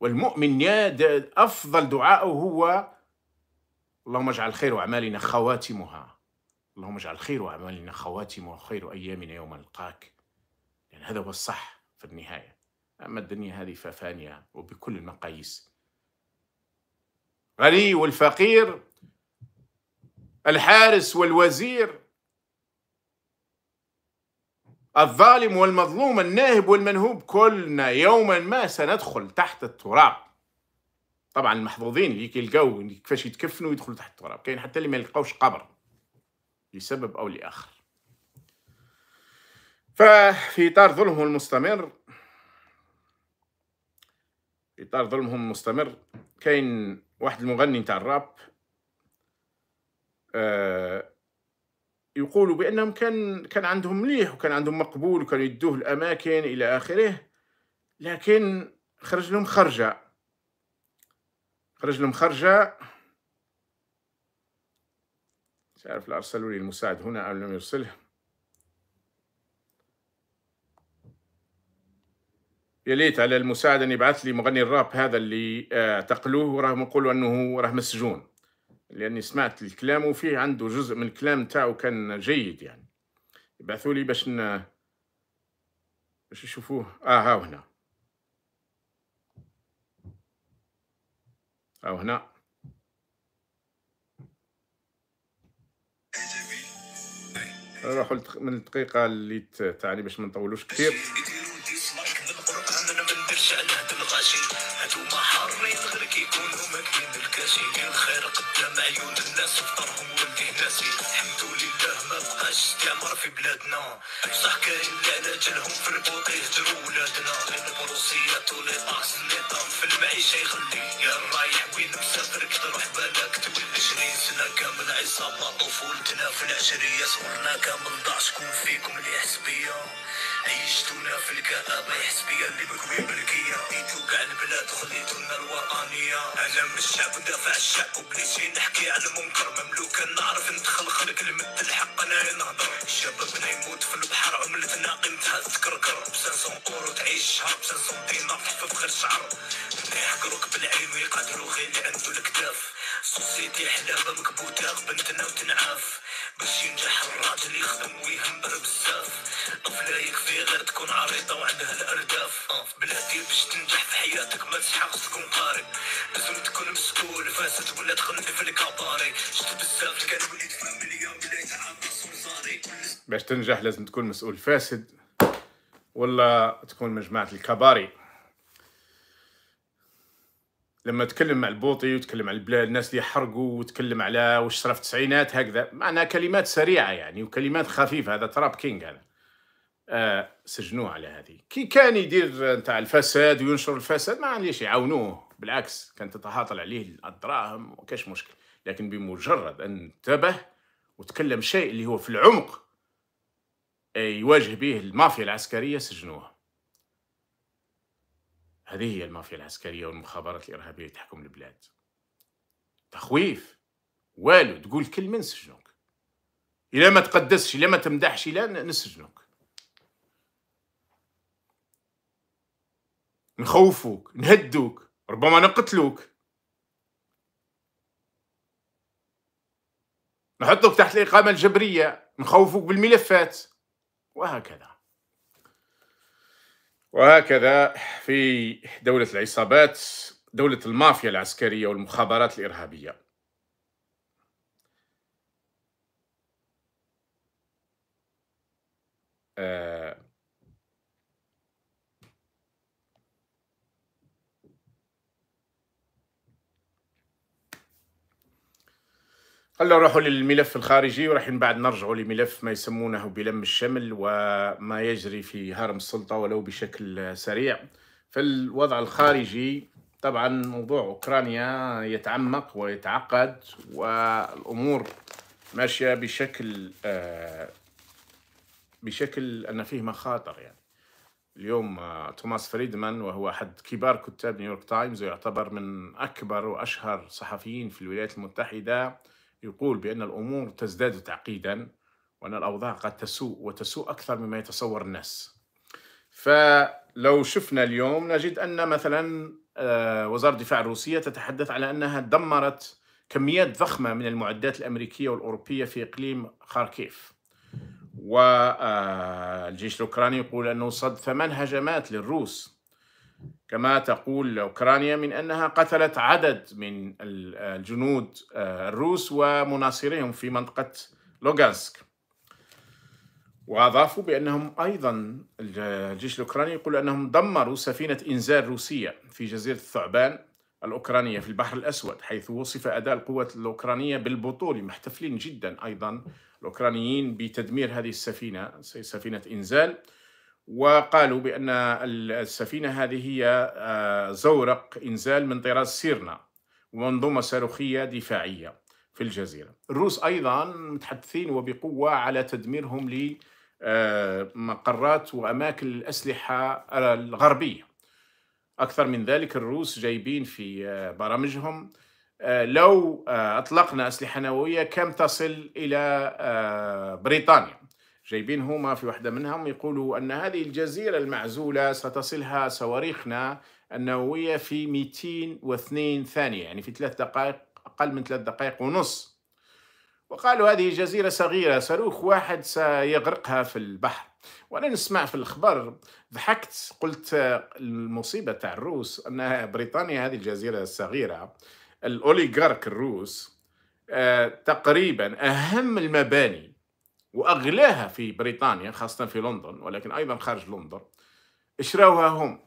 والمؤمن يا افضل دعائه هو اللهم اجعل الخير واعمالنا خواتمها اللهم اجعل خير أعمالنا خواتم وخير أيامنا يوم نلقاك يعني هذا هو الصح في النهاية أما الدنيا هذه ففانية وبكل المقاييس غني والفقير الحارس والوزير الظالم والمظلوم الناهب والمنهوب كلنا يوما ما سندخل تحت التراب طبعا المحظوظين اللي يلقاو كيفاش يتكفنوا يدخلوا تحت التراب كاين حتى اللي ما يلقاوش قبر لسبب أو لآخر ففي إطار ظلمهم المستمر في إطار ظلمهم المستمر كاين واحد المغني نتاع الراب آه يقولوا بانهم كان كان عندهم مليح وكان عندهم مقبول وكانوا يدوه الاماكن الى اخره لكن خرج لهم خرجه خرج لهم خرجه مش عارف لو أرسلوا لي المساعد هنا أو لم يرسله يا ليت على المساعد أن يبعث لي مغني الراب هذا اللي آه، اعتقلوه وراهم يقولوا أنه راه مسجون لأني سمعت الكلام وفيه عنده جزء من الكلام تاعو كان جيد يعني يبعثوا لي باش ن... باش يشوفوه آه ها هنا أو آه، هنا نروحوا من الدقيقه اللي تعني باش ما نطولوش كثير الخير قدام عيون الناس وفطرهم ناسي الحمد لله مبقاش بقاش استعمار في بلادنا بصح كاين لعنة جالهم في البوط يهجروا ولادنا غير البروسية طولي طاس النظام في المعيشة يخلي يا رايح وين مسافر كتروح بالك تولي عشرين سنة كامل عصابة طفولتنا في العشرية صورنا كامل ضاع شكون فيكم اللي يحس بيا عيشتونا في الكآبة يحس بيا اللي بكوي بلكية ديتو كاع البلاد خليتونا الوطنية أنا من الشعب ندافع الشعب وبليتي نحكي على المنكر مملوك نعرف نتخلخل كلمة الحق أنايا نهضر شبابنا يموت في البحر عملتنا قيمتها تكركر بسانسون أورو تعيش شهر بسانسون دينار تحفف غير شعر يحكروك بالعين ويقاتلو غير اللي عندو الكتاف سوسيتي حلابة مكبوتة بنتنا وتنعاف باش ينجح الراجل يخدم ويهمر بزاف فدايك يكفي غير تكون عريضة وعندها الأرداف بلادي باش تنجح في حياتك ما تشحق تكون قاري لازم تكون مسؤول فاسد ولا تغني في الكاباري شفت بزاف كان وليت في مليون بديت عباس وزاري باش تنجح لازم تكون مسؤول فاسد ولا تكون من جماعة الكباري لما تكلم مع البوطي وتكلم على البلاد الناس اللي حرقوا وتكلم على وش صرف التسعينات هكذا معناها كلمات سريعه يعني وكلمات خفيفه هذا تراب كينغ هذا آه سجنوه على هذه كي كان يدير نتاع الفساد وينشر الفساد ما عليش يعاونوه بالعكس كان تتهاطل عليه الدراهم وكاش مشكل لكن بمجرد ان انتبه وتكلم شيء اللي هو في العمق يواجه به المافيا العسكريه سجنوه هذه هي المافيا العسكريه والمخابرات الارهابيه تحكم البلاد تخويف والو تقول كلمه نسجنوك الا ما تقدسش الا ما تمدحش الا نسجنوك نخوفوك نهدوك ربما نقتلوك نحطوك تحت الإقامة الجبرية نخوفوك بالملفات وهكذا وهكذا في دولة العصابات دولة المافيا العسكرية والمخابرات الإرهابية آه هلا نروحوا للملف الخارجي وراح بعد نرجعوا لملف ما يسمونه بلم الشمل وما يجري في هرم السلطة ولو بشكل سريع في الوضع الخارجي طبعا موضوع أوكرانيا يتعمق ويتعقد والأمور ماشية بشكل آه، بشكل أن فيه مخاطر يعني اليوم آه، توماس فريدمان وهو أحد كبار كتاب نيويورك تايمز ويعتبر من أكبر وأشهر صحفيين في الولايات المتحدة يقول بأن الأمور تزداد تعقيدا وأن الأوضاع قد تسوء وتسوء أكثر مما يتصور الناس فلو شفنا اليوم نجد أن مثلا آه، وزارة الدفاع الروسية تتحدث على أنها دمرت كميات ضخمة من المعدات الأمريكية والأوروبية في إقليم خاركيف والجيش آه، الأوكراني يقول أنه صد ثمان هجمات للروس كما تقول أوكرانيا من أنها قتلت عدد من الجنود آه، الروس ومناصريهم في منطقة لوغانسك وأضافوا بأنهم أيضا الجيش الأوكراني يقول أنهم دمروا سفينة إنزال روسية في جزيرة الثعبان الأوكرانية في البحر الأسود حيث وصف أداء القوات الأوكرانية بالبطولة محتفلين جدا أيضا الأوكرانيين بتدمير هذه السفينة سفينة إنزال وقالوا بأن السفينة هذه هي آه، زورق إنزال من طراز سيرنا ومنظومة صاروخية دفاعية في الجزيرة الروس أيضا متحدثين وبقوة على تدميرهم لمقرات آه، وأماكن الأسلحة آه، الغربية أكثر من ذلك الروس جايبين في برامجهم لو أطلقنا أسلحة نووية كم تصل إلى بريطانيا جايبين هما في واحدة منهم يقولوا أن هذه الجزيرة المعزولة ستصلها صواريخنا النووية في 202 ثانية يعني في ثلاث دقائق أقل من ثلاث دقائق ونص وقالوا هذه جزيرة صغيرة صاروخ واحد سيغرقها في البحر وأنا نسمع في الأخبار ضحكت قلت المصيبة تاع الروس أن بريطانيا هذه الجزيرة الصغيرة الأوليغارك الروس آه، تقريبا أهم المباني واغلاها في بريطانيا خاصه في لندن ولكن ايضا خارج لندن شراوها هم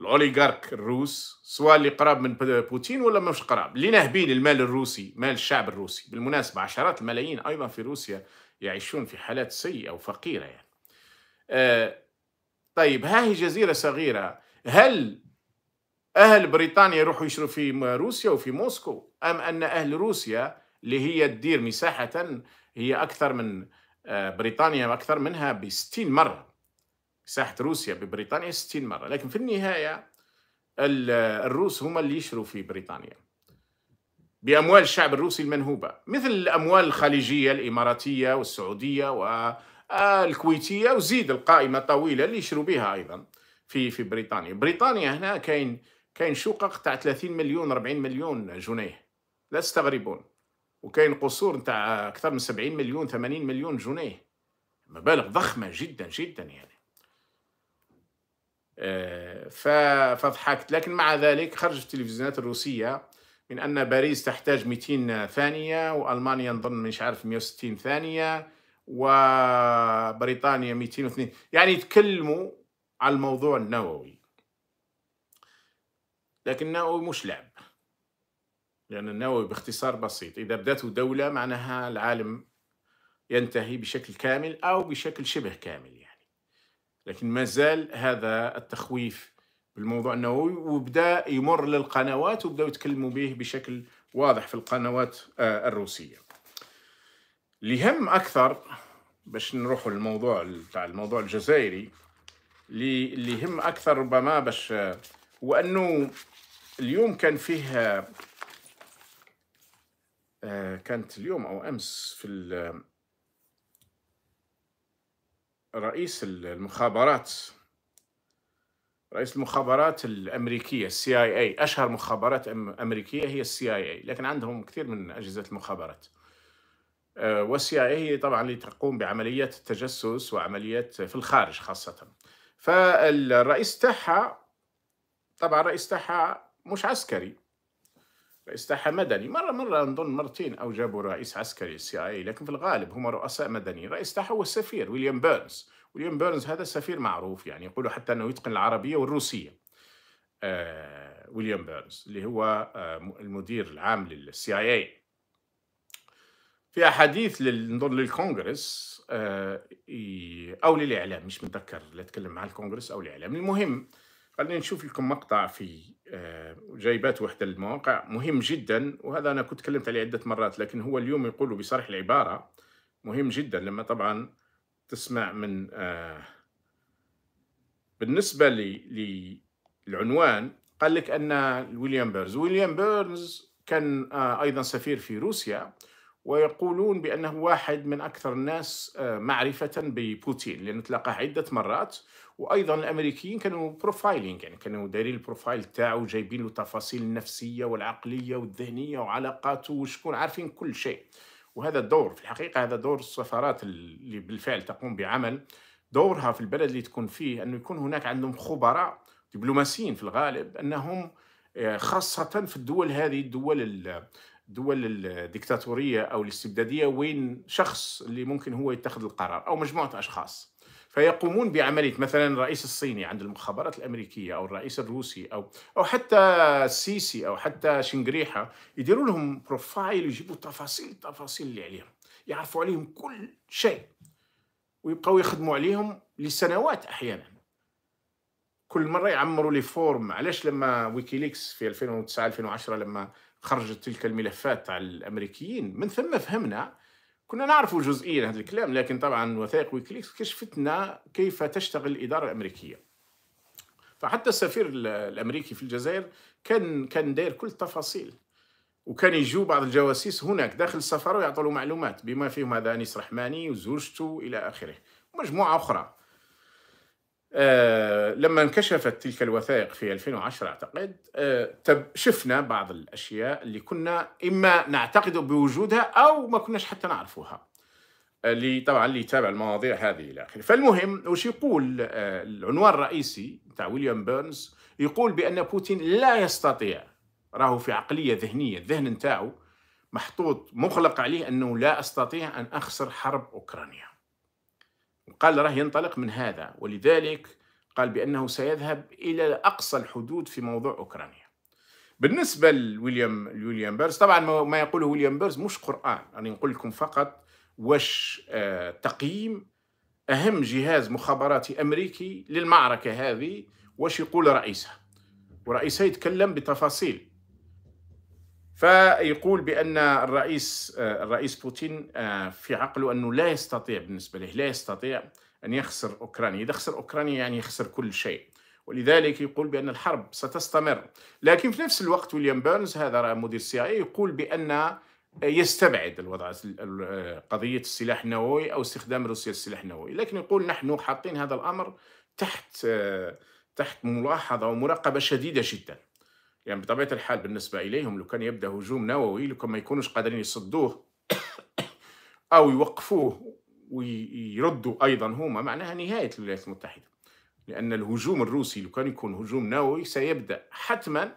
الاوليغارك الروس سواء اللي قراب من بوتين ولا مش قراب اللي نهبين المال الروسي مال الشعب الروسي بالمناسبه عشرات الملايين ايضا في روسيا يعيشون في حالات سيئه وفقيره يعني. آه طيب ها هي جزيره صغيره هل اهل بريطانيا يروحوا يشروا في روسيا وفي موسكو ام ان اهل روسيا اللي هي تدير مساحه هي اكثر من آه، بريطانيا اكثر منها ب 60 مره ساحة روسيا ببريطانيا 60 مره لكن في النهايه آه، الروس هم اللي يشروا في بريطانيا باموال الشعب الروسي المنهوبه مثل الاموال الخليجيه الاماراتيه والسعوديه والكويتيه آه، وزيد القائمه طويله اللي يشروا بها ايضا في في بريطانيا بريطانيا هنا كاين كاين شقق تاع 30 مليون 40 مليون جنيه لا تستغربون وكاين قصور نتاع اكثر من 70 مليون 80 مليون جنيه مبالغ ضخمه جدا جدا يعني آه، فضحكت لكن مع ذلك خرجت التلفزيونات الروسيه من ان باريس تحتاج 200 ثانيه والمانيا نظن مش عارف 160 ثانيه وبريطانيا 202 يعني يتكلموا على الموضوع النووي لكن النووي مش لعب لأن النووي باختصار بسيط إذا بدأت دولة معناها العالم ينتهي بشكل كامل أو بشكل شبه كامل يعني لكن ما زال هذا التخويف بالموضوع النووي وبدأ يمر للقنوات وبدأوا يتكلموا به بشكل واضح في القنوات آه، الروسية اللي هم أكثر باش نروحوا للموضوع تاع الموضوع الجزائري اللي اللي يهم اكثر ربما باش آه، هو انه اليوم كان فيه آه، آه، كانت اليوم او امس في رئيس المخابرات رئيس المخابرات الامريكيه السي اي اي اشهر مخابرات امريكيه هي السي اي اي لكن عندهم كثير من اجهزه المخابرات والسي اي اي طبعا اللي تقوم بعمليات التجسس وعمليات في الخارج خاصه فالرئيس تاعها طبعا الرئيس تاعها مش عسكري رئيس مدني مره مره نظن مرتين او جابوا رئيس عسكري سي اي لكن في الغالب هما رؤساء مدنيين رئيس تاعها هو السفير ويليام بيرنز ويليام بيرنز هذا سفير معروف يعني يقولوا حتى انه يتقن العربيه والروسيه آه ويليام بيرنز اللي هو آه المدير العام للسي اي اي في احاديث نظن للكونغرس آه او للاعلام مش متذكر لا تكلم مع الكونغرس او الاعلام المهم خلينا نشوف لكم مقطع في آه، جايبات وحدة المواقع مهم جدا وهذا أنا كنت تكلمت عليه عدة مرات لكن هو اليوم يقوله بصرح العبارة مهم جدا لما طبعا تسمع من آه، بالنسبة للعنوان قال لك أن ويليام بيرنز ويليام بيرنز كان آه، أيضا سفير في روسيا ويقولون بأنه واحد من أكثر الناس آه، معرفة ببوتين لأنه تلاقاه عدة مرات وأيضا الأمريكيين كانوا بروفايلينج يعني كانوا دايرين البروفايل تاعه جايبين له تفاصيل النفسية والعقلية والذهنية وعلاقاته وشكون عارفين كل شيء وهذا الدور في الحقيقة هذا دور السفارات اللي بالفعل تقوم بعمل دورها في البلد اللي تكون فيه أنه يكون هناك عندهم خبراء دبلوماسيين في الغالب أنهم آه، خاصة في الدول هذه الدول الدول الديكتاتوريه او الاستبداديه وين شخص اللي ممكن هو يتخذ القرار او مجموعه اشخاص فيقومون بعمليه مثلا الرئيس الصيني عند المخابرات الامريكيه او الرئيس الروسي او او حتى السيسي او حتى شنقريحه يديروا لهم بروفايل ويجيبوا تفاصيل التفاصيل اللي عليهم يعرفوا عليهم كل شيء ويبقوا يخدموا عليهم لسنوات احيانا كل مره يعمروا لي فورم علاش لما ويكيليكس في 2009 2010 لما خرجت تلك الملفات على الامريكيين من ثم فهمنا كنا نعرف جزئيا هذا الكلام لكن طبعا وثائق ويكليكس كشفتنا كيف تشتغل الاداره الامريكيه فحتى السفير الامريكي في الجزائر كان كان داير كل التفاصيل وكان يجوا بعض الجواسيس هناك داخل السفاره ويعطوا له معلومات بما فيهم هذا انيس رحماني وزوجته الى اخره ومجموعه اخرى آه، لما انكشفت تلك الوثائق في 2010 اعتقد آه، شفنا بعض الاشياء اللي كنا اما نعتقد بوجودها او ما كناش حتى نعرفها آه، اللي طبعا اللي يتابع المواضيع هذه الى اخره فالمهم وش يقول العنوان الرئيسي تاع ويليام بيرنز يقول بان بوتين لا يستطيع راهو في عقليه ذهنيه الذهن نتاعو محطوط مغلق عليه انه لا استطيع ان اخسر حرب اوكرانيا قال راه ينطلق من هذا ولذلك قال بأنه سيذهب إلى أقصى الحدود في موضوع أوكرانيا بالنسبة لويليام ويليام بيرز طبعا ما يقوله ويليام بيرز مش قرآن أنا نقول لكم فقط وش آه، تقييم أهم جهاز مخابراتي أمريكي للمعركة هذه وش يقول رئيسها ورئيسها يتكلم بتفاصيل فيقول بان الرئيس الرئيس بوتين آه، في عقله انه لا يستطيع بالنسبه له لا يستطيع ان يخسر اوكرانيا، اذا خسر اوكرانيا يعني يخسر كل شيء. ولذلك يقول بان الحرب ستستمر، لكن في نفس الوقت ويليام بيرنز هذا مدير سي اي يقول بان يستبعد الوضع قضيه السلاح النووي او استخدام روسيا السلاح النووي، لكن يقول نحن حاطين هذا الامر تحت آه، تحت ملاحظه ومراقبه شديده جدا. يعني بطبيعه الحال بالنسبه اليهم لو كان يبدا هجوم نووي لو كان ما يكونوش قادرين يصدوه او يوقفوه ويردوا ايضا هما معناها نهايه الولايات المتحده لان الهجوم الروسي لو كان يكون هجوم نووي سيبدا حتما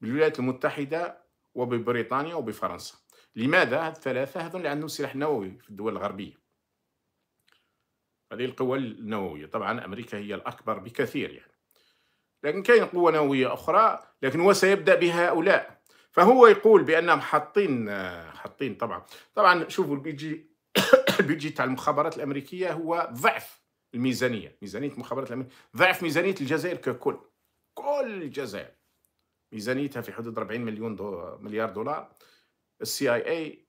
بالولايات المتحده وببريطانيا وبفرنسا لماذا الثلاثه هذول اللي عندهم سلاح نووي في الدول الغربيه هذه القوى النوويه طبعا امريكا هي الاكبر بكثير يعني لكن كاين قوة نووية أخرى لكن هو سيبدأ بهؤلاء فهو يقول بأنهم حاطين حاطين طبعا طبعا شوفوا البيجي البيجي تاع المخابرات الأمريكية هو ضعف الميزانية ميزانية المخابرات الأمريكية ضعف ميزانية الجزائر ككل كل الجزائر ميزانيتها في حدود 40 مليون دو مليار دولار السي اي اي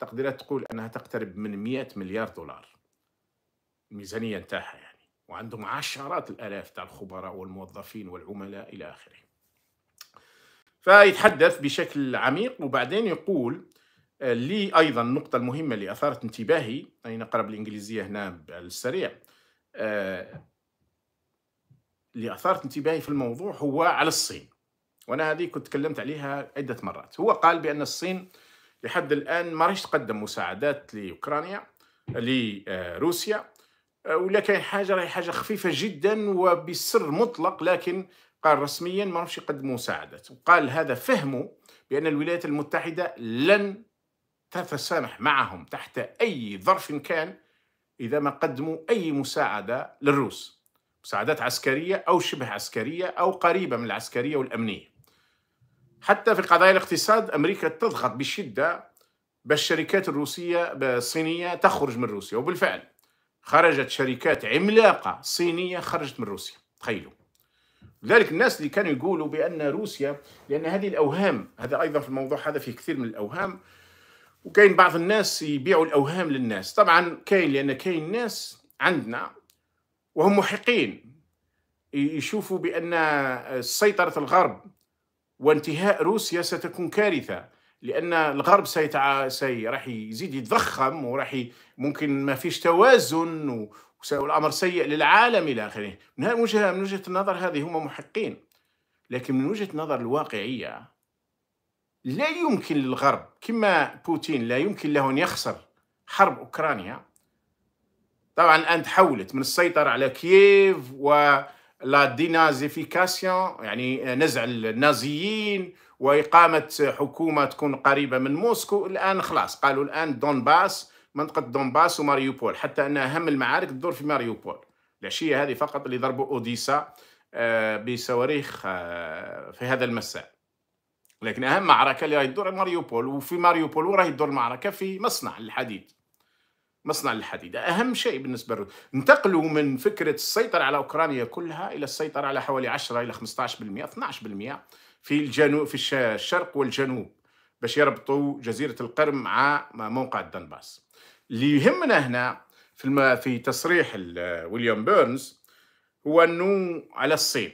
تقديرات تقول انها تقترب من 100 مليار دولار الميزانيه نتاعها وعندهم عشرات الآلاف تاع الخبراء والموظفين والعملاء إلى آخره فيتحدث بشكل عميق وبعدين يقول آه، لي أيضا النقطة المهمة اللي أثارت انتباهي أنا نقرأ بالإنجليزية هنا بالسريع آه، اللي أثارت انتباهي في الموضوع هو على الصين وأنا هذه كنت تكلمت عليها عدة مرات هو قال بأن الصين لحد الآن ما راهيش تقدم مساعدات لأوكرانيا لروسيا آه، ولا كاين حاجه راهي حاجه خفيفه جدا وبسر مطلق لكن قال رسميا ما راهمش يقدموا مساعدات وقال هذا فهمه بان الولايات المتحده لن تتسامح معهم تحت اي ظرف كان اذا ما قدموا اي مساعده للروس مساعدات عسكريه او شبه عسكريه او قريبه من العسكريه والامنيه حتى في قضايا الاقتصاد امريكا تضغط بشده باش الشركات الروسيه الصينيه تخرج من روسيا وبالفعل خرجت شركات عملاقة صينية خرجت من روسيا تخيلوا لذلك الناس اللي كانوا يقولوا بأن روسيا لأن هذه الأوهام هذا أيضا في الموضوع هذا فيه كثير من الأوهام وكاين بعض الناس يبيعوا الأوهام للناس طبعا كاين لأن كاين ناس عندنا وهم محقين يشوفوا بأن سيطرة الغرب وانتهاء روسيا ستكون كارثة لان الغرب سيتع... سي راح يزيد يتضخم وراح ي... ممكن ما فيش توازن و... والامر سيء للعالم الى اخره من وجهه من وجهه النظر هذه هم محقين لكن من وجهه النظر الواقعيه لا يمكن للغرب كما بوتين لا يمكن له ان يخسر حرب اوكرانيا طبعا الان تحولت من السيطره على كييف و لا دينازيفيكاسيون يعني نزع النازيين واقامه حكومه تكون قريبه من موسكو الان خلاص قالوا الان دونباس منطقه دونباس وماريوبول حتى ان اهم المعارك تدور في ماريوبول العشيه هذه فقط اللي ضربوا اوديسا آه، بصواريخ آه، في هذا المساء لكن اهم معركه اللي راهي تدور ماريوبول وفي ماريوبول وراهي تدور معركه في مصنع الحديد مصنع الحديد اهم شيء بالنسبه للروس انتقلوا من فكره السيطره على اوكرانيا كلها الى السيطره على حوالي 10 الى 15% 12% في الجنوب في الشرق والجنوب باش يربطوا جزيره القرم مع موقع الدنباس اللي يهمنا هنا في الم... في تصريح ويليام بيرنز هو انه على الصين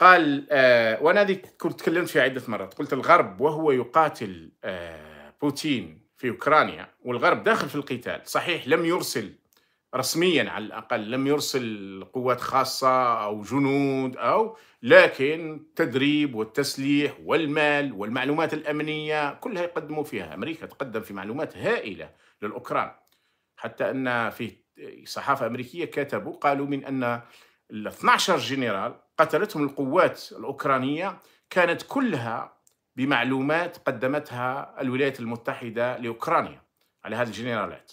قال آه وانا هذه كنت تكلمت فيها عده مرات قلت الغرب وهو يقاتل آه بوتين في اوكرانيا والغرب داخل في القتال صحيح لم يرسل رسميا على الأقل لم يرسل قوات خاصة أو جنود أو لكن التدريب والتسليح والمال والمعلومات الأمنية كلها يقدموا فيها أمريكا تقدم في معلومات هائلة للأوكران حتى أن في صحافة أمريكية كتبوا قالوا من أن ال 12 جنرال قتلتهم القوات الأوكرانية كانت كلها بمعلومات قدمتها الولايات المتحدة لأوكرانيا على هذه الجنرالات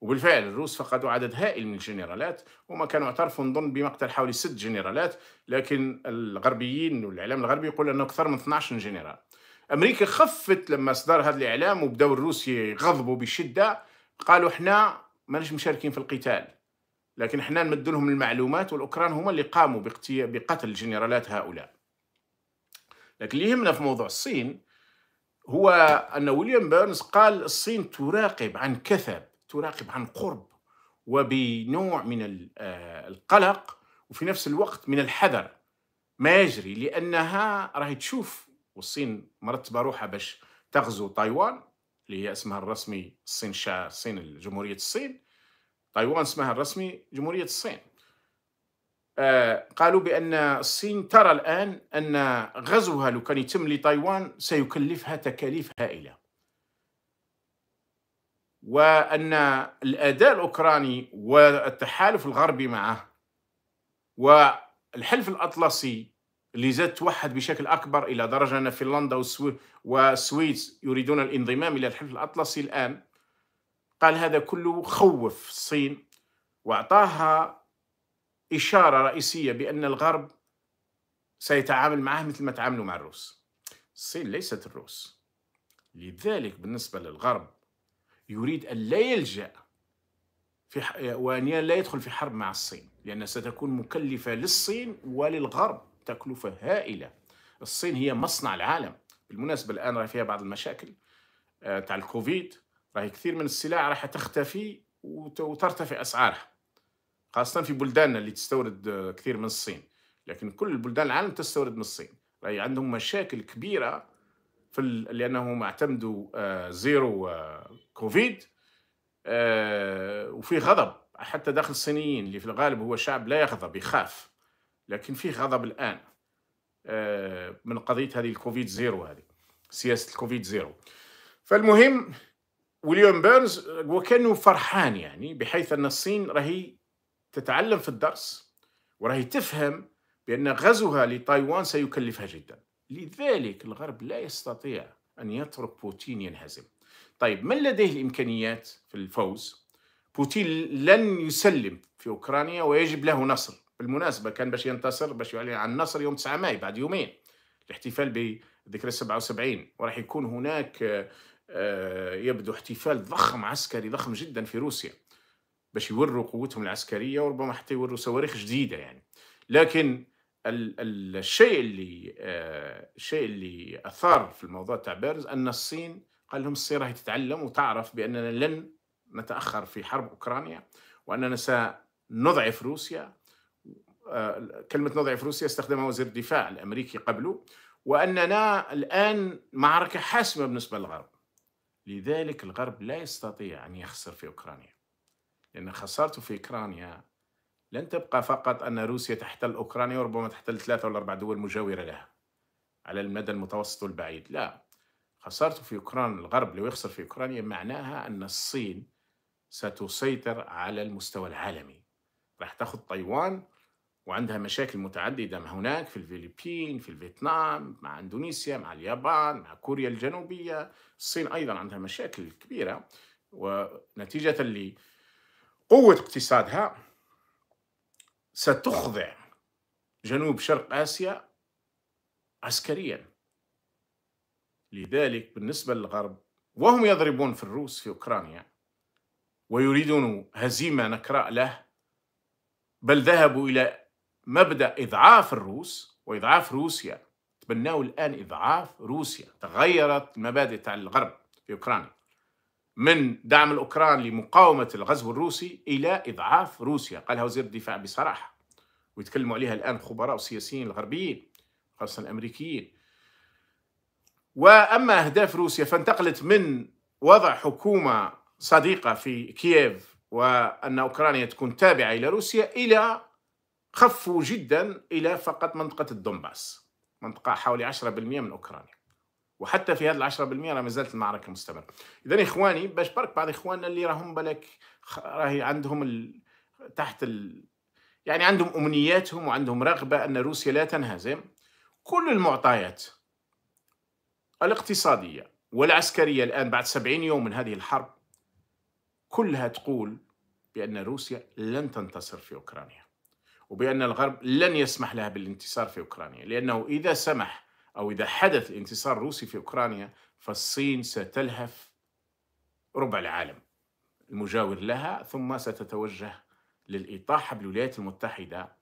وبالفعل الروس فقدوا عدد هائل من الجنرالات وما كانوا اعترفوا نظن بمقتل حوالي ست جنرالات لكن الغربيين والإعلام الغربي يقول أنه أكثر من 12 جنرال أمريكا خفت لما صدر هذا الإعلام وبداو الروس يغضبوا بشدة قالوا احنا ماناش مشاركين في القتال لكن احنا نمد لهم المعلومات والأوكران هما اللي قاموا بقتل جنرالات هؤلاء لكن اللي يهمنا في موضوع الصين هو أن ويليام بيرنز قال الصين تراقب عن كثب تراقب عن قرب وبنوع من آه، القلق وفي نفس الوقت من الحذر ما يجري لانها راهي تشوف والصين مرتبه روحها باش تغزو تايوان اللي هي اسمها الرسمي الصين شا الصين جمهوريه الصين تايوان اسمها الرسمي جمهوريه الصين آه، قالوا بان الصين ترى الان ان غزوها لو كان يتم لتايوان سيكلفها تكاليف هائله وأن الأداء الأوكراني والتحالف الغربي معه والحلف الأطلسي اللي زاد توحد بشكل أكبر إلى درجة أن فنلندا والسويد يريدون الانضمام إلى الحلف الأطلسي الآن قال هذا كله خوف الصين وأعطاها إشارة رئيسية بأن الغرب سيتعامل معه مثل ما تعاملوا مع الروس الصين ليست الروس لذلك بالنسبة للغرب يريد أن لا يلجأ في وأن لا يدخل في حرب مع الصين لأن ستكون مكلفة للصين وللغرب تكلفة هائلة الصين هي مصنع العالم بالمناسبة الآن راهي فيها بعض المشاكل آه، تاع الكوفيد راهي كثير من السلع راح تختفي وترتفع أسعارها خاصة في بلداننا اللي تستورد آه، كثير من الصين لكن كل بلدان العالم تستورد من الصين راهي عندهم مشاكل كبيرة في لانهم اعتمدوا آه، زيرو آه، كوفيد آه، وفي غضب حتى داخل الصينيين اللي في الغالب هو شعب لا يغضب يخاف لكن فيه غضب الان من قضيه هذه الكوفيد زيرو هذه سياسه الكوفيد زيرو فالمهم ويليام بيرنز وكانه فرحان يعني بحيث ان الصين راهي تتعلم في الدرس وراهي تفهم بان غزوها لتايوان سيكلفها جدا لذلك الغرب لا يستطيع أن يترك بوتين ينهزم طيب من لديه الإمكانيات في الفوز؟ بوتين لن يسلم في أوكرانيا ويجب له نصر بالمناسبة كان باش ينتصر باش يعلن عن النصر يوم 9 ماي بعد يومين الاحتفال بذكرى 77 وراح يكون هناك آه، آه، يبدو احتفال ضخم عسكري ضخم جدا في روسيا باش يوروا قوتهم العسكريه وربما حتى يوروا صواريخ جديده يعني لكن الشيء اللي آه، الشيء اللي اثار في الموضوع تاع بيرز ان الصين قال لهم الصين راهي تتعلم وتعرف باننا لن نتاخر في حرب اوكرانيا واننا سنضعف روسيا آه، كلمه نضعف روسيا استخدمها وزير الدفاع الامريكي قبله واننا الان معركه حاسمه بالنسبه للغرب لذلك الغرب لا يستطيع ان يخسر في اوكرانيا لان خسارته في اوكرانيا لن تبقى فقط أن روسيا تحتل أوكرانيا وربما تحتل ثلاثة ولا أربع دول مجاورة لها على المدى المتوسط والبعيد لا خسارته في أوكرانيا الغرب لو يخسر في أوكرانيا معناها أن الصين ستسيطر على المستوى العالمي راح تاخذ تايوان وعندها مشاكل متعددة هناك في الفلبين في الفيتنام مع إندونيسيا مع اليابان مع كوريا الجنوبية الصين أيضا عندها مشاكل كبيرة ونتيجة لقوة اقتصادها ستخضع آه. جنوب شرق آسيا عسكريا لذلك بالنسبة للغرب وهم يضربون في الروس في أوكرانيا ويريدون هزيمة نكراء له بل ذهبوا إلى مبدأ إضعاف الروس وإضعاف روسيا تبناه الآن إضعاف روسيا تغيرت المبادئ تاع الغرب في أوكرانيا من دعم الأوكران لمقاومة الغزو الروسي إلى إضعاف روسيا قالها وزير الدفاع بصراحة ويتكلموا عليها الآن خبراء وسياسيين الغربيين خاصة الأمريكيين وأما أهداف روسيا فانتقلت من وضع حكومة صديقة في كييف وأن أوكرانيا تكون تابعة إلى روسيا إلى خفوا جدا إلى فقط منطقة الدنباس منطقة حوالي 10% من أوكرانيا وحتى في هذا العشرة بالمئة راه مازالت المعركة مستمرة إذا إخواني باش برك بعض إخواننا اللي راهم بالك راهي عندهم ال... تحت ال... يعني عندهم أمنياتهم وعندهم رغبة أن روسيا لا تنهزم كل المعطيات الاقتصادية والعسكرية الآن بعد سبعين يوم من هذه الحرب كلها تقول بأن روسيا لن تنتصر في أوكرانيا وبأن الغرب لن يسمح لها بالانتصار في أوكرانيا لأنه إذا سمح أو إذا حدث انتصار روسي في أوكرانيا فالصين ستلهف ربع العالم المجاور لها ثم ستتوجه للإطاحة بالولايات المتحدة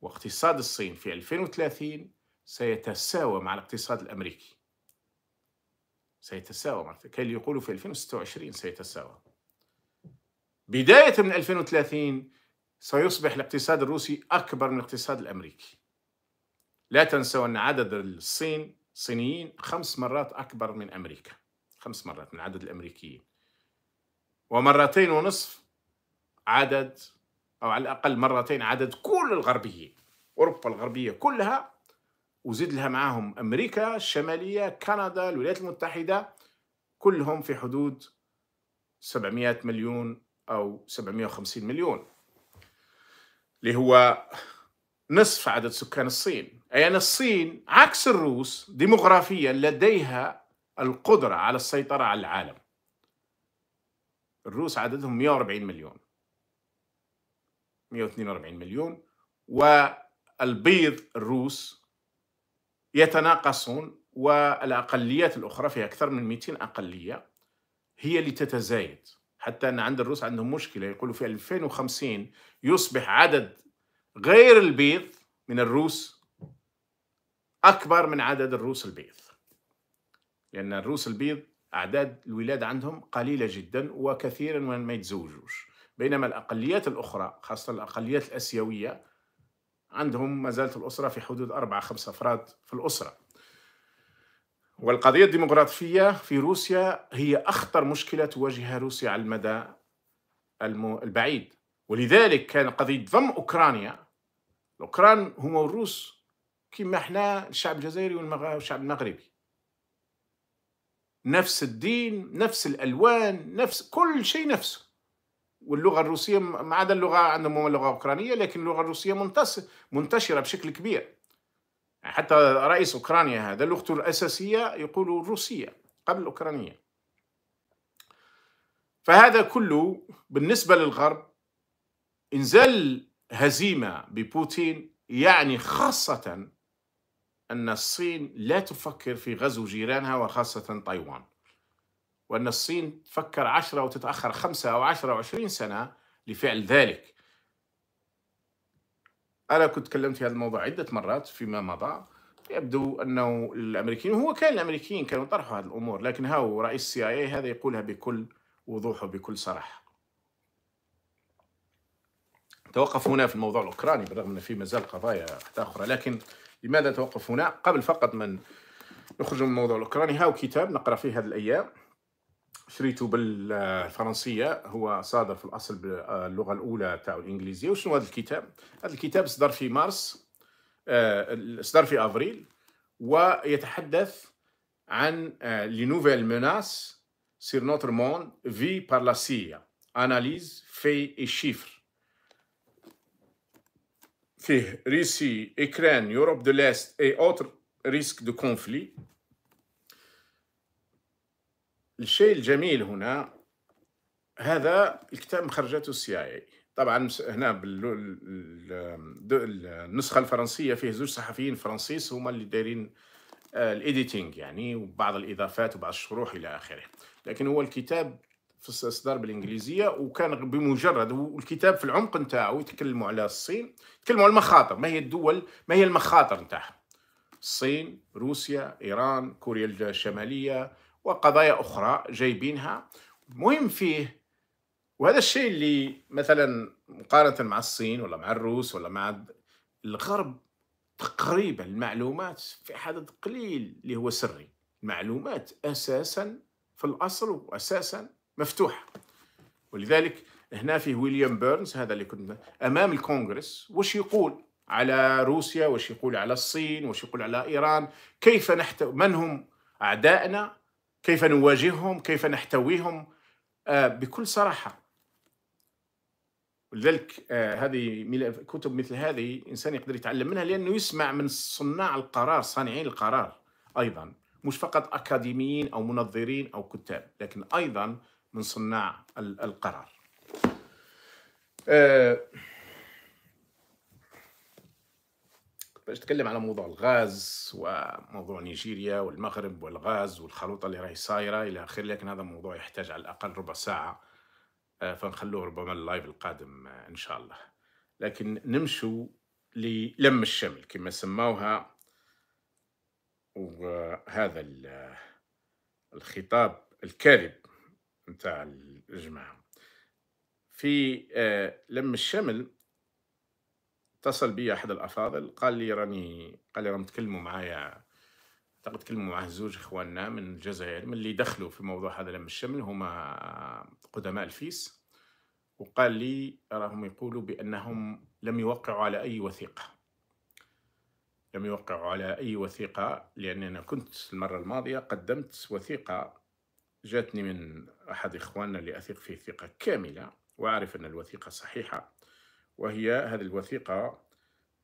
واقتصاد الصين في 2030 سيتساوى مع الاقتصاد الأمريكي سيتساوى كي يقولوا في 2026 سيتساوى بداية من 2030 سيصبح الاقتصاد الروسي أكبر من الاقتصاد الأمريكي لا تنسوا أن عدد الصين الصينيين خمس مرات أكبر من أمريكا خمس مرات من عدد الأمريكيين ومرتين ونصف عدد أو على الأقل مرتين عدد كل الغربيين أوروبا الغربية كلها وزيد لها معاهم أمريكا الشمالية كندا الولايات المتحدة كلهم في حدود 700 مليون أو 750 مليون اللي هو نصف عدد سكان الصين يعني الصين عكس الروس ديموغرافيا لديها القدرة على السيطرة على العالم الروس عددهم 140 مليون 142 مليون والبيض الروس يتناقصون والأقليات الأخرى فيها أكثر من 200 أقلية هي اللي تتزايد حتى أن عند الروس عندهم مشكلة يقولوا في 2050 يصبح عدد غير البيض من الروس أكبر من عدد الروس البيض لأن الروس البيض أعداد الولادة عندهم قليلة جدا وكثيرا ما يتزوجوش بينما الأقليات الأخرى خاصة الأقليات الأسيوية عندهم ما زالت الأسرة في حدود أربعة خمسة أفراد في الأسرة والقضية الديمقراطية في روسيا هي أخطر مشكلة تواجهها روسيا على المدى البعيد ولذلك كان قضية ضم أوكرانيا الأوكران هم الروس كما احنا الشعب الجزائري والشعب المغربي نفس الدين نفس الالوان نفس كل شيء نفسه واللغه الروسيه ما عدا اللغه عندهم اللغه الاوكرانيه لكن اللغه الروسيه منتشره بشكل كبير يعني حتى رئيس اوكرانيا هذا لغته الاساسيه يقول الروسيه قبل الاوكرانيه فهذا كله بالنسبه للغرب انزال هزيمه ببوتين يعني خاصه أن الصين لا تفكر في غزو جيرانها وخاصة تايوان وأن الصين تفكر عشرة وتتأخر خمسة أو عشرة وعشرين سنة لفعل ذلك أنا كنت تكلمت في هذا الموضوع عدة مرات فيما مضى يبدو أنه الأمريكيين هو كان الأمريكيين كانوا طرحوا هذه الأمور لكن هاو رئيس السي آي هذا يقولها بكل وضوح وبكل صراحة توقف هنا في الموضوع الأوكراني بالرغم أن في مازال قضايا أخرى لكن لماذا نتوقف هنا قبل فقط من نخرج من الموضوع الأوكراني هاو كتاب نقرأ فيه هذه الأيام شريته بالفرنسية هو صادر في الأصل باللغة الأولى تاع الإنجليزية وشنو هذا الكتاب؟ هذا الكتاب صدر في مارس آه، صدر في أفريل ويتحدث عن لي نوفيل مناس سير نوتر موند في بار لا سيا اناليز في اي شيفر فيه روسي اوكران يوروب دو ليست اي اوتر ريسك دو كونفلي الشيء الجميل هنا هذا الكتاب مخرجته السي اي طبعا هنا بالنسخه الفرنسيه فيه زوج صحفيين فرنسيس هما اللي دايرين آه، الايديتينغ يعني وبعض الاضافات وبعض الشروح الى اخره لكن هو الكتاب في الاصدار بالانجليزيه وكان بمجرد والكتاب في العمق نتاعو يتكلموا على الصين يتكلموا على المخاطر ما هي الدول ما هي المخاطر نتاعها الصين روسيا ايران كوريا الشماليه وقضايا اخرى جايبينها المهم فيه وهذا الشيء اللي مثلا مقارنه مع الصين ولا مع الروس ولا مع الغرب تقريبا المعلومات في عدد قليل اللي هو سري المعلومات اساسا في الاصل واساسا مفتوح ولذلك هنا فيه ويليام بيرنز هذا اللي كنت امام الكونغرس وش يقول على روسيا وش يقول على الصين وش يقول على ايران كيف نحت من هم اعدائنا كيف نواجههم كيف نحتويهم آه بكل صراحه ولذلك آه هذه كتب مثل هذه الانسان يقدر يتعلم منها لانه يسمع من صناع القرار صانعين القرار ايضا مش فقط اكاديميين او منظرين او كتاب لكن ايضا من صناع القرار أه، باش نتكلم على موضوع الغاز وموضوع نيجيريا والمغرب والغاز والخلوطه اللي راهي صايره الى اخره لكن هذا موضوع يحتاج على الاقل ربع ساعه أه، فنخلوه ربما اللايف القادم أه، ان شاء الله لكن نمشوا للم الشمل كما سموها وهذا الخطاب الكاذب نتاع الجماعه في آه، لم الشمل اتصل بي احد الافاضل قال لي راني قال لي راهم تكلموا معايا اعتقد تكلموا معاه زوج اخواننا من الجزائر من اللي دخلوا في موضوع هذا لم الشمل هما قدماء الفيس وقال لي راهم يقولوا بانهم لم يوقعوا على اي وثيقه لم يوقعوا على اي وثيقه لان انا كنت المره الماضيه قدمت وثيقه جاتني من أحد إخواننا اللي أثق فيه ثقة كاملة وأعرف أن الوثيقة صحيحة وهي هذه الوثيقة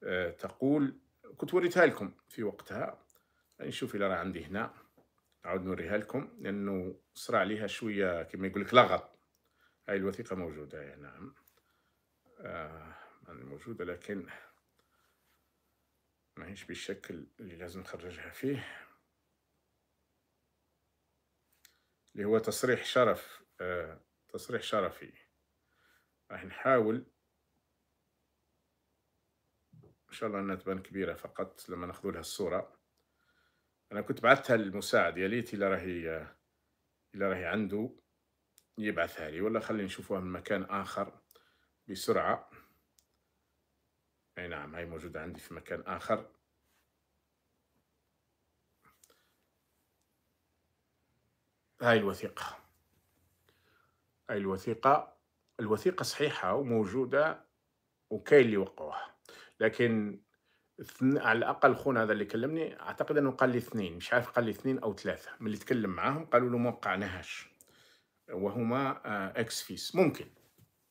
آه، تقول كنت وريتها لكم في وقتها نشوف يعني إلى راه عندي هنا عاود نوريها لكم لأنه صرا عليها شوية كما يقول لك لغط هاي الوثيقة موجودة هنا نعم. آه موجودة لكن ماهيش بالشكل اللي لازم نخرجها فيه اللي هو تصريح شرف آه، تصريح شرفي راح نحاول ان شاء الله انها تبان كبيره فقط لما ناخذ لها الصوره انا كنت بعثتها للمساعد يا ليت الا راهي الا راهي عنده يبعثها لي ولا خلي نشوفوها من مكان اخر بسرعه اي نعم هاي موجوده عندي في مكان اخر هاي الوثيقة هاي الوثيقة الوثيقة صحيحة وموجودة وكاين اللي وقعوها لكن على الاقل خونا هذا اللي كلمني اعتقد انه قال لي اثنين مش عارف قال لي اثنين او ثلاثه من اللي تكلم معاهم قالوا له ما وقعناهاش وهما اكس آه، فيس ممكن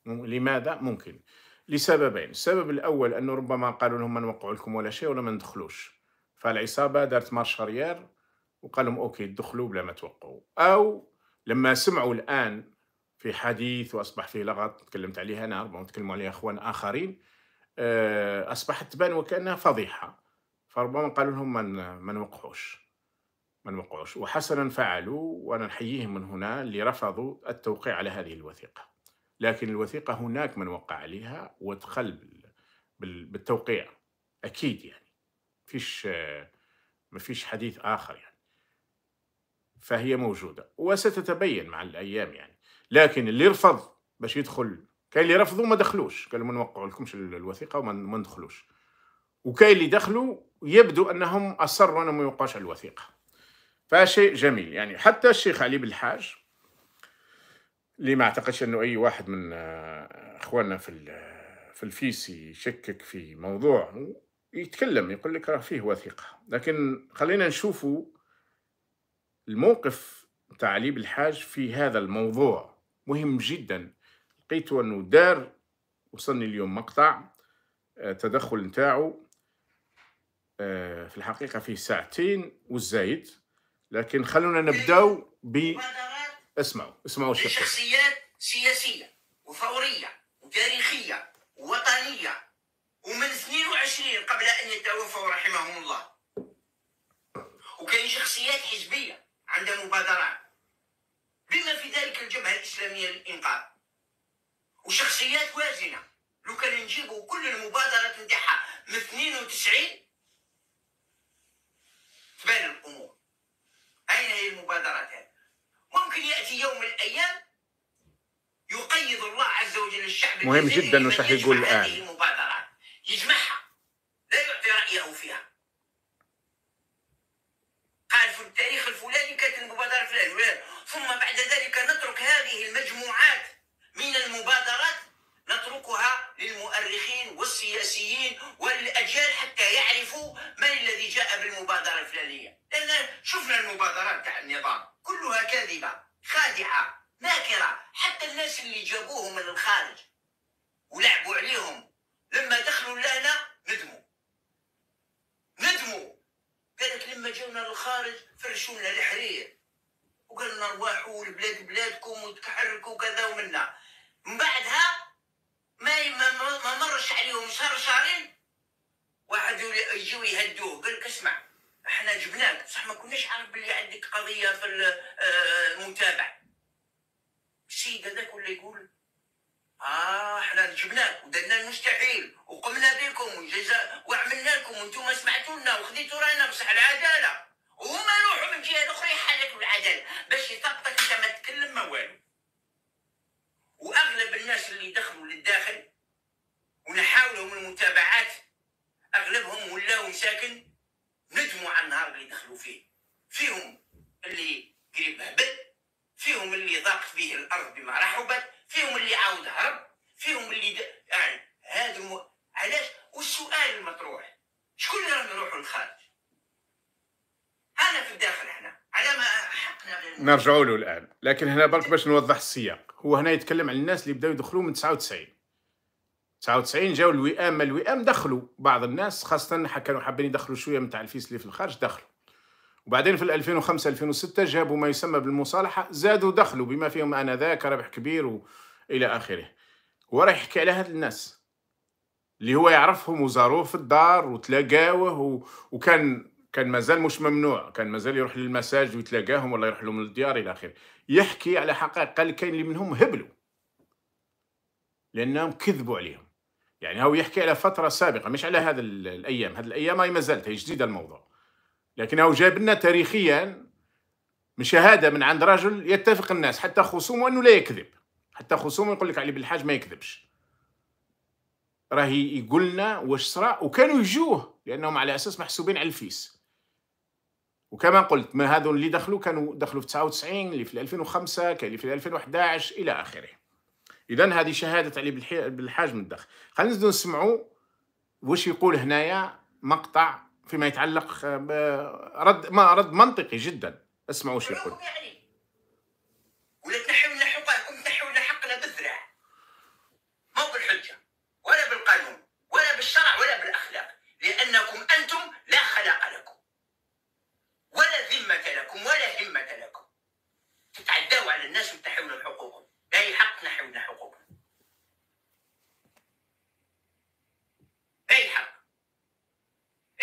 لماذا ممكن لسببين السبب الاول انه ربما قالوا لهم ما نوقعوا لكم ولا شيء ولا ما ندخلوش فالعصابه دارت مارش وقال لهم اوكي دخلوا بلا ما توقعوا او لما سمعوا الان في حديث واصبح فيه لغط تكلمت عليها انا ربما تكلموا عليها اخوان اخرين آه، اصبحت تبان وكانها فضيحه فربما قالوا لهم ما نوقعوش ما نوقعوش وحسنا فعلوا وانا نحييهم من هنا اللي رفضوا التوقيع على هذه الوثيقه لكن الوثيقه هناك من وقع عليها ودخل بالتوقيع اكيد يعني فيش ما فيش حديث اخر يعني. فهي موجودة وستتبين مع الأيام يعني لكن اللي رفض باش يدخل كاين اللي رفضوا ما دخلوش قالوا ما نوقعوا لكمش الوثيقة وما ندخلوش وكاين اللي دخلوا يبدو أنهم أصروا أنهم ما يوقعوش على الوثيقة فشيء جميل يعني حتى الشيخ علي بالحاج اللي ما اعتقدش انه اي واحد من آه، اخواننا في في الفيسي يشكك في موضوع يتكلم يقول لك راه فيه وثيقه لكن خلينا نشوفوا الموقف تعليب الحاج في هذا الموضوع مهم جدا لقيت انه دار وصلني اليوم مقطع آه، تدخل نتاعو آه، في الحقيقة فيه ساعتين والزايد لكن خلونا نبداو ب اسمعوا اسمعوا شخصيات سياسية وثورية وتاريخية ووطنية ومن 22 قبل أن يتوفوا رحمهم الله وكاين شخصيات حزبية عند مبادرات بما في ذلك الجبهة الإسلامية للإنقاذ وشخصيات وازنة لو كان نجيبوا كل المبادرات نتاعها من 92 تبان الأمور أين هي المبادرات هذه؟ ممكن يأتي يوم من الأيام يقيد الله عز وجل الشعب مهم جدا وش راح يقول الآن المبادرات يجمعها لا يعطي رأيه فيها قال في التاريخ الفلاني كانت المبادرة فلان ثم بعد ذلك نترك هذه المجموعات من المبادرات نتركها للمؤرخين والسياسيين والأجيال حتى يعرفوا من الذي جاء بالمبادرة الفلانية لأن شفنا المبادرات تاع النظام كلها كاذبة خادعة ناكرة حتى الناس اللي جابوهم من الخارج ولعبوا عليهم لما دخلوا لنا ندموا ندموا قالك لما جونا للخارج فرشونا الحرير وقال لنا رواحوا لبلاد بلادكم وتحركوا وكذا ومنا من بعدها ما ما مرش عليهم شهر شهرين واحد يجيو يهدوه قال اسمع احنا جبناك بصح ما كناش عارف بلي عندك قضيه في آه، المتابع السيد هذاك ولا يقول اه احنا جبناك ودرنا المستحيل وقمنا بكم وجزاء وعملنا لكم وانتم سمعتوا لنا وخذيتوا راينا بصح العداله وهما روحوا من جهه اخرى يحالك العداله باش يطبطك انت ما تتكلم ما والو واغلب الناس اللي دخلوا للداخل ونحاولوا من المتابعات اغلبهم ولاو ساكن ندموا على النهار اللي دخلوا فيه فيهم اللي قريب هبل فيهم اللي ضاقت فيه الارض بما رحبت فيهم اللي عاود هرب فيهم اللي د... يعني هذا علاش والسؤال المطروح شكون اللي رانا نروحوا للخارج انا في الداخل احنا على ما حقنا غير نرجعوا له الان لكن هنا برك باش نوضح السياق هو هنا يتكلم على الناس اللي بداو يدخلوا من 99 99 جاو الوئام الوئام دخلوا بعض الناس خاصه كانوا حابين يدخلوا شويه من تاع الفيس اللي في الخارج دخلوا وبعدين في 2005 2006 جابوا ما يسمى بالمصالحه زادوا دخلوا بما فيهم انذاك ربح كبير والى اخره هو راه يحكي على هاد الناس اللي هو يعرفهم وزاروه في الدار وتلاقاوه و... وكان كان مازال مش ممنوع كان مازال يروح للمساج ويتلاقاهم ولا يروح لهم للديار الى اخره يحكي على حقائق قال كاين اللي منهم هبلوا لانهم كذبوا عليهم يعني هو يحكي على فتره سابقه مش على هذا الايام هذه الايام هي مازالت هي جديده الموضوع لكن هو جاب لنا تاريخيا مشاهده من عند رجل يتفق الناس حتى خصومه انه لا يكذب حتى خصومه يقول لك علي بالحاج ما يكذبش راه يقول لنا واش صرا وكانوا يجوه لانهم على اساس محسوبين على الفيس وكما قلت من هذو اللي دخلوا كانوا دخلوا في 99 اللي في 2005 كاين اللي في 2011 الى اخره اذا هذه شهاده علي بالحاج من الدخل خلينا نزيدو نسمعوا واش يقول هنايا مقطع فيما يتعلق آه، برد ما رد منطقي جدا اسمعوا واش يقول ولكن نحاول يساوي على الناس وتحول حقوقهم جاي حقنا حولنا حقوقنا اي حق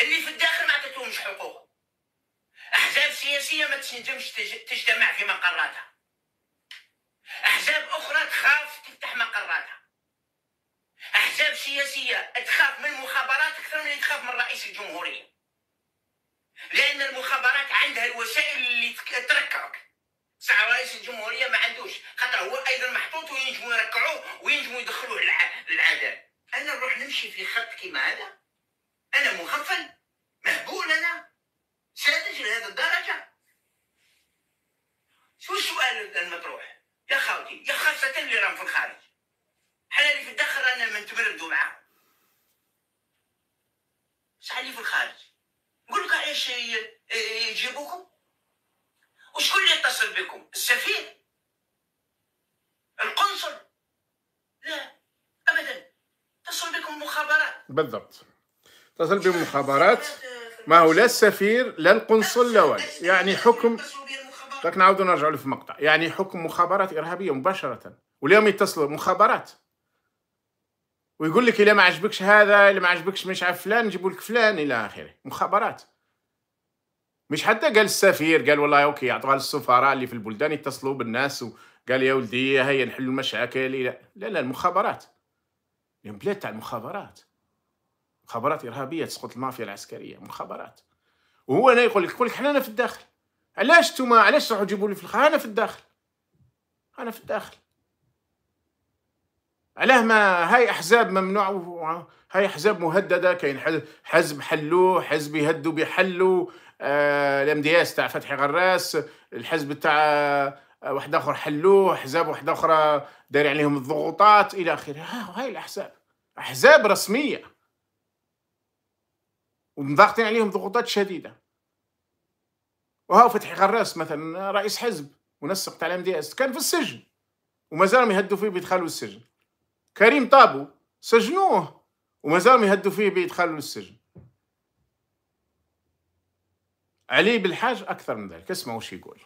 اللي في الداخل ما عطيتهمش حقوقهم احزاب سياسيه ما تنجمش تجتمع في مقراتها احزاب اخرى تخاف تفتح مقراتها احزاب سياسيه تخاف من المخابرات اكثر من تخاف من رئيس الجمهوريه لان المخابرات عندها الوسائل اللي تركعك صحراوي رئيس الجمهوريه ما عندوش يتصل بالمخابرات ما هو لا السفير لا القنصل لا والو يعني حكم راك طيب نعاودو نرجعوا في مقطع يعني حكم مخابرات ارهابيه مباشره واليوم يتصلوا مخابرات ويقول لك الا ما عجبكش هذا الا ما عجبكش مش عارف فلان نجيبوا لك فلان الى اخره مخابرات مش حتى قال السفير قال والله اوكي يعطوها للسفراء اللي في البلدان يتصلوا بالناس وقال يا ولدي هيا نحلوا المشاكل لا لا لا المخابرات بلاد تاع المخابرات مخابرات إرهابية تسقط المافيا العسكرية مخابرات وهو أنا يقول لك يقول لك حنا في الداخل علاش انتم علاش تروحوا تجيبوا لي في الخارج أنا في الداخل أنا في الداخل علاه ما هاي أحزاب ممنوع هاي أحزاب مهددة كاين حزب حلوه حزب يهدوا بحلو آه، الام دي اس تاع فتحي غراس الحزب تاع آه، واحد اخر حلوه احزاب واحده اخرى داير عليهم الضغوطات الى اخره هاي الاحزاب احزاب رسميه ومضغطين عليهم ضغوطات شديده وهو فتحي غراس مثلا رئيس حزب منسق تاع الام دي اس كان في السجن ومازالهم يهدوا فيه بيدخلوا السجن كريم طابو سجنوه ومازالهم يهدوا فيه بيدخلوا السجن علي بالحاج اكثر من ذلك اسمعوا وش يقول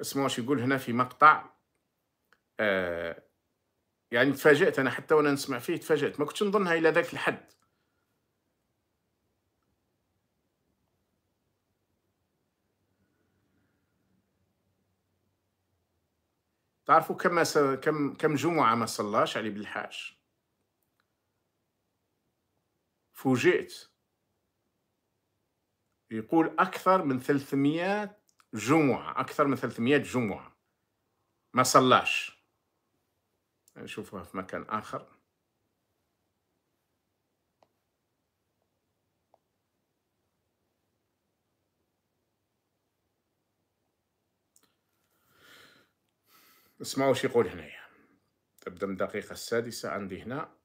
اسمعوا وش يقول هنا في مقطع آه يعني تفاجأت انا حتى وانا نسمع فيه تفاجأت ما كنتش نظنها الى ذاك الحد تعرفوا كم كم كم جمعه ما صلاش علي بن الحاج فوجئت يقول اكثر من 300 جمعه اكثر من 300 جمعه ما صلاش نشوفها يعني في مكان اخر نسمعوا واش يقول هنايا تبدا من الدقيقة السادسة عندي هنا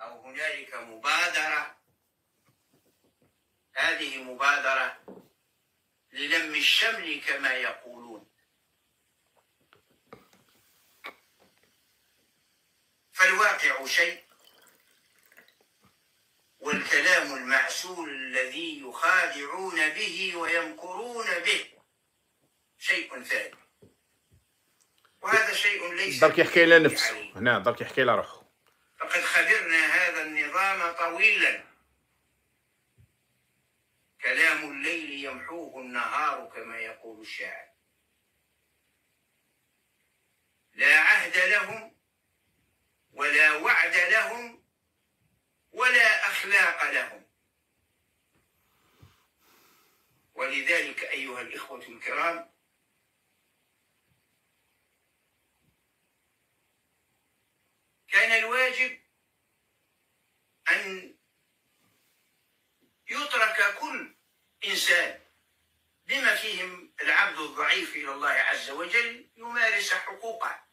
أو هنالك مبادرة هذه مبادرة للم الشمل كما يقولون فالواقع شيء والكلام المعسول الذي يخادعون به ويمكرون به شيء ثاني وهذا شيء ليس درك يحكي لنا نفسه يعني. هنا درك يحكي على روحه لقد خبرنا هذا النظام طويلا كلام الليل يمحوه النهار كما يقول الشاعر لا عهد لهم ولا وعد لهم ولا أخلاق لهم ولذلك أيها الإخوة الكرام كان الواجب أن يترك كل إنسان بما فيهم العبد الضعيف إلى الله عز وجل يمارس حقوقه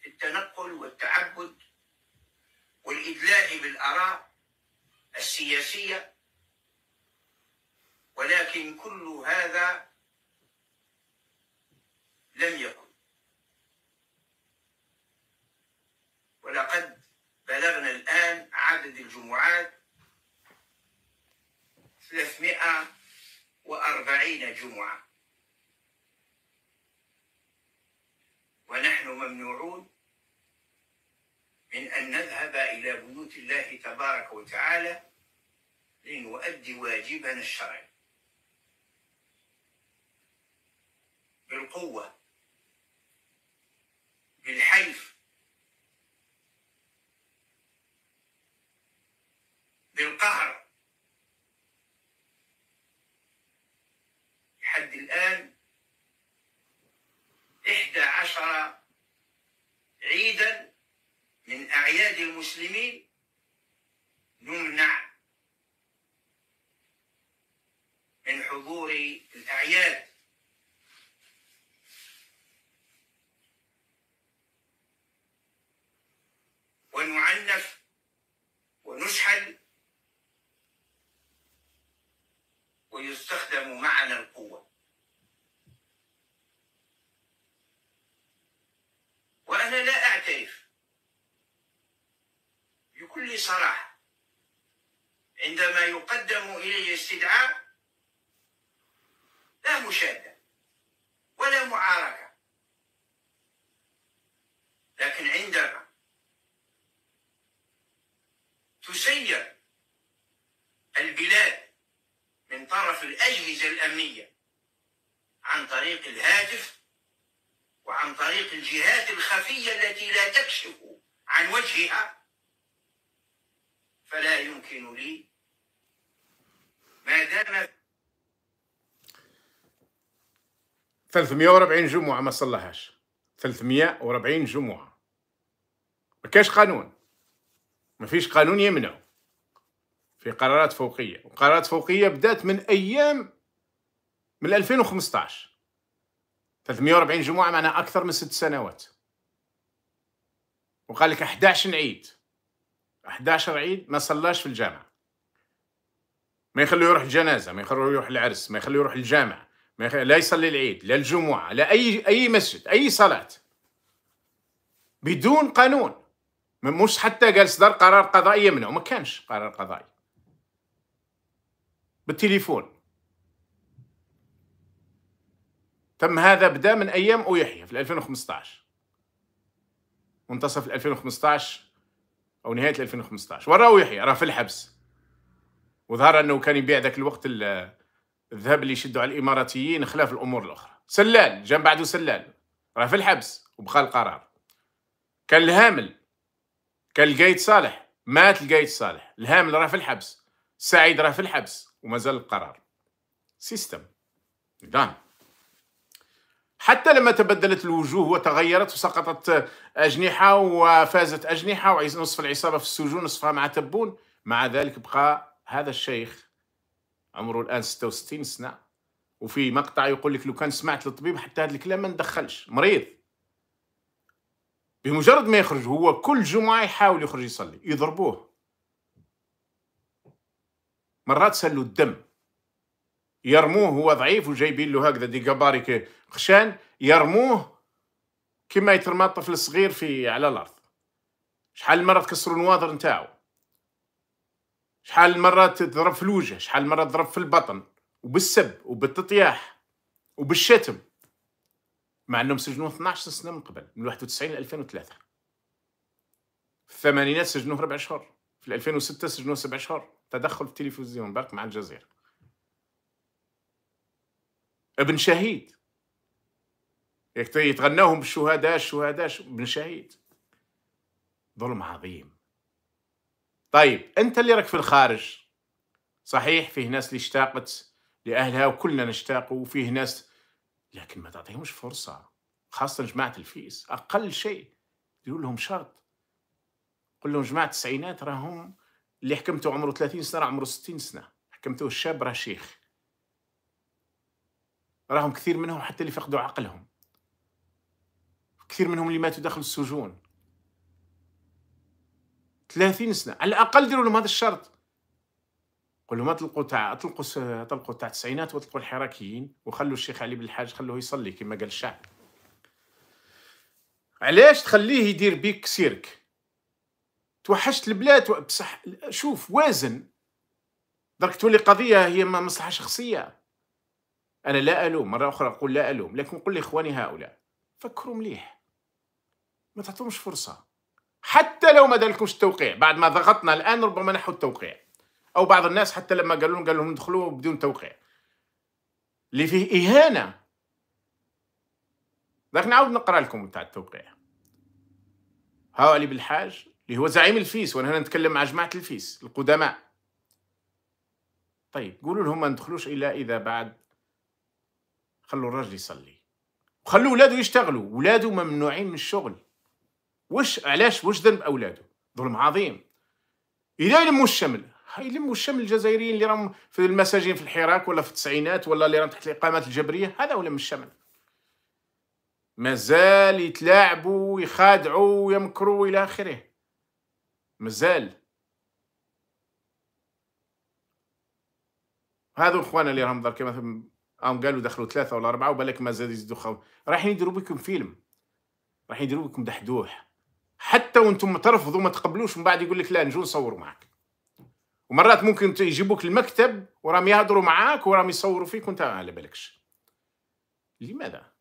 في التنقل والتعبد والإدلاء بالآراء السياسية ولكن كل هذا لم يكن ولقد بلغنا الآن عدد الجمعات 340 جمعة ونحن ممنوعون من أن نذهب إلى بيوت الله تبارك وتعالى لنؤدي واجبنا الشرعي بالقوة بالحيف بالقهر لحد الآن إحدى عشر عيدا من أعياد المسلمين نمنع من حضور الأعياد ونعنف ونشحن ويستخدم معنى القوة وأنا لا أعترف بكل صراحة عندما يقدم إلي استدعاء لا مشادة ولا معاركة لكن عندما الأمنية عن طريق الهاتف وعن طريق الجهات الخفية التي لا تكشف عن وجهها فلا يمكن لي ما دام 340 جمعة ما صلحهاش 340 جمعة ما كاش قانون ما فيش قانون يمنعه في قرارات فوقية وقرارات فوقية بدأت من أيام من 2015 340 جمعة معناها أكثر من ست سنوات وقال لك 11 عيد 11 عيد ما صلاش في الجامعة ما يخلو يروح الجنازة ما يخلو يروح العرس ما يخلو يروح الجامعة ما يخلوه لا يصلي العيد لا الجمعة لا أي أي مسجد أي صلاة بدون قانون مش حتى قال صدر قرار قضائي منه ما كانش قرار قضائي بالتليفون تم هذا بدا من ايام او يحيى في 2015 منتصف 2015 او نهايه 2015 وراه او يحيى راه في الحبس وظهر انه كان يبيع ذاك الوقت الذهب اللي يشدوا على الاماراتيين خلاف الامور الاخرى سلال جنب بعده سلال راه في الحبس وبقى القرار كان الهامل كان القايد صالح مات القايد صالح الهامل راه في الحبس سعيد راه في الحبس ومازال القرار سيستم دان حتى لما تبدلت الوجوه وتغيرت وسقطت أجنحة وفازت أجنحة ونصف العصابة في السجون نصفها مع تبون مع ذلك بقى هذا الشيخ عمره الآن 66 سنة وفي مقطع يقول لك لو كان سمعت للطبيب حتى هذا الكلام ما ندخلش مريض بمجرد ما يخرج هو كل جمعة يحاول يخرج يصلي يضربوه مرات سلوا الدم يرموه هو ضعيف وجايبين له هكذا دي قباري خشان يرموه كما يترمى الطفل الصغير في على الارض شحال مره تكسروا النواظر نتاعو شحال مره تضرب في الوجه شحال مره تضرب في البطن وبالسب وبالتطياح وبالشتم مع انهم سجنوه 12 سنه من قبل من 91 ل 2003 في الثمانينات سجنوه ربع شهور في 2006 سجنوه سبع شهور تدخل في التلفزيون برك مع الجزيره ابن شهيد يتغناهم بالشهداء الشهداء ابن شهيد ظلم عظيم طيب انت اللي راك في الخارج صحيح فيه ناس اللي اشتاقت لاهلها وكلنا نشتاق وفيه ناس لكن ما تعطيهمش فرصه خاصه جماعه الفيس اقل شيء ديروا لهم شرط قول لهم جماعه التسعينات راهم اللي حكمته عمره 30 سنه عمره 60 سنه حكمته الشاب راه شيخ راهم كثير منهم حتى اللي فقدوا عقلهم كثير منهم اللي ماتوا داخل السجون 30 سنه على الاقل ديروا لهم هذا الشرط قول لهم اطلقوا تاع اطلقوا اطلقوا تاع التسعينات واطلقوا الحراكيين وخلوا الشيخ علي بن الحاج خلوه يصلي كما قال الشعب علاش تخليه يدير بيك سيرك توحشت البلاد بصح شوف وازن درك تولي قضيه هي مصلحه شخصيه أنا لا ألوم مرة أخرى أقول لا ألوم لكن قل لإخواني هؤلاء فكروا مليح ما تعطوهمش فرصة حتى لو ما دالكمش التوقيع بعد ما ضغطنا الآن ربما نحو التوقيع أو بعض الناس حتى لما قالوا لهم قالوا لهم ندخلوا بدون توقيع اللي فيه إهانة لكن نعاود نقرا لكم تاع التوقيع ها علي بالحاج اللي هو زعيم الفيس وانا هنا نتكلم مع جماعه الفيس القدماء طيب قولوا لهم ما ندخلوش الا اذا بعد خلوا الراجل يصلي وخلوا ولاده يشتغلوا ولاده ممنوعين من الشغل وش علاش وش ذنب اولاده ظلم عظيم اذا يلموا الشمل يلموا الشمل الجزائريين اللي راهم في المساجين في الحراك ولا في التسعينات ولا اللي راهم تحت الاقامات الجبريه هذا هو لم الشمل مازال يتلاعبوا ويخادعوا ويمكروا الى اخره مازال هذو اخوانا اللي راهم كما قام قالوا دخلوا ثلاثه ولا اربعه وبالك ما زاد يزيدوا خم... رايحين يديروا بكم فيلم رايحين يديروا بكم دحدوح حتى وانتم ترفضوا ما تقبلوش من بعد يقول لك لا نجوا نصوروا معك ومرات ممكن يجيبوك المكتب وراهم يهضروا معاك وراهم يصوروا فيك وانت على بالكش لماذا؟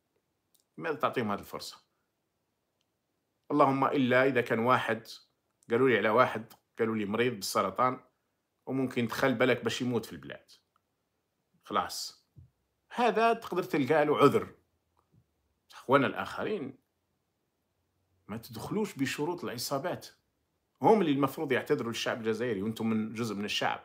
لماذا تعطيهم هذه الفرصة؟ اللهم إلا إذا كان واحد قالوا لي على واحد قالوا لي مريض بالسرطان وممكن دخل بالك باش يموت في البلاد خلاص هذا تقدر تلقى له عذر اخوانا الاخرين ما تدخلوش بشروط العصابات هم اللي المفروض يعتذروا للشعب الجزائري وانتم من جزء من الشعب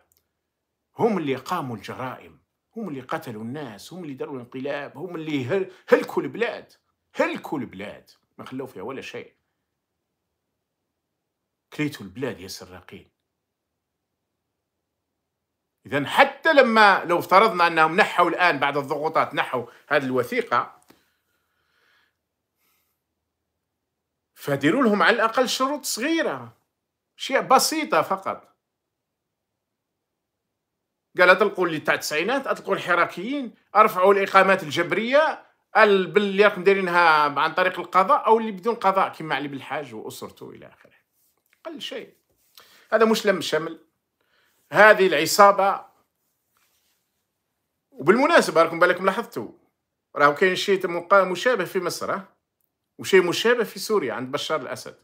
هم اللي قاموا الجرائم هم اللي قتلوا الناس هم اللي داروا الانقلاب هم اللي هل... هلكوا البلاد هلكوا البلاد ما خلاو فيها ولا شيء كريتوا البلاد يا سراقين إذا حتى لما لو افترضنا أنهم نحوا الآن بعد الضغوطات نحوا هذه الوثيقة فديروا لهم على الأقل شروط صغيرة أشياء بسيطة فقط قال اطلقوا اللي تاع التسعينات اطلقوا الحراكيين ارفعوا الاقامات الجبريه باللي راكم دايرينها عن طريق القضاء او اللي بدون قضاء كما علي بالحاج واسرته الى اخره اقل شيء هذا مش لم شمل هذه العصابه وبالمناسبه راكم بالكم لاحظتوا راهو كاين شيء مشابه في مصر وشيء مشابه في سوريا عند بشار الاسد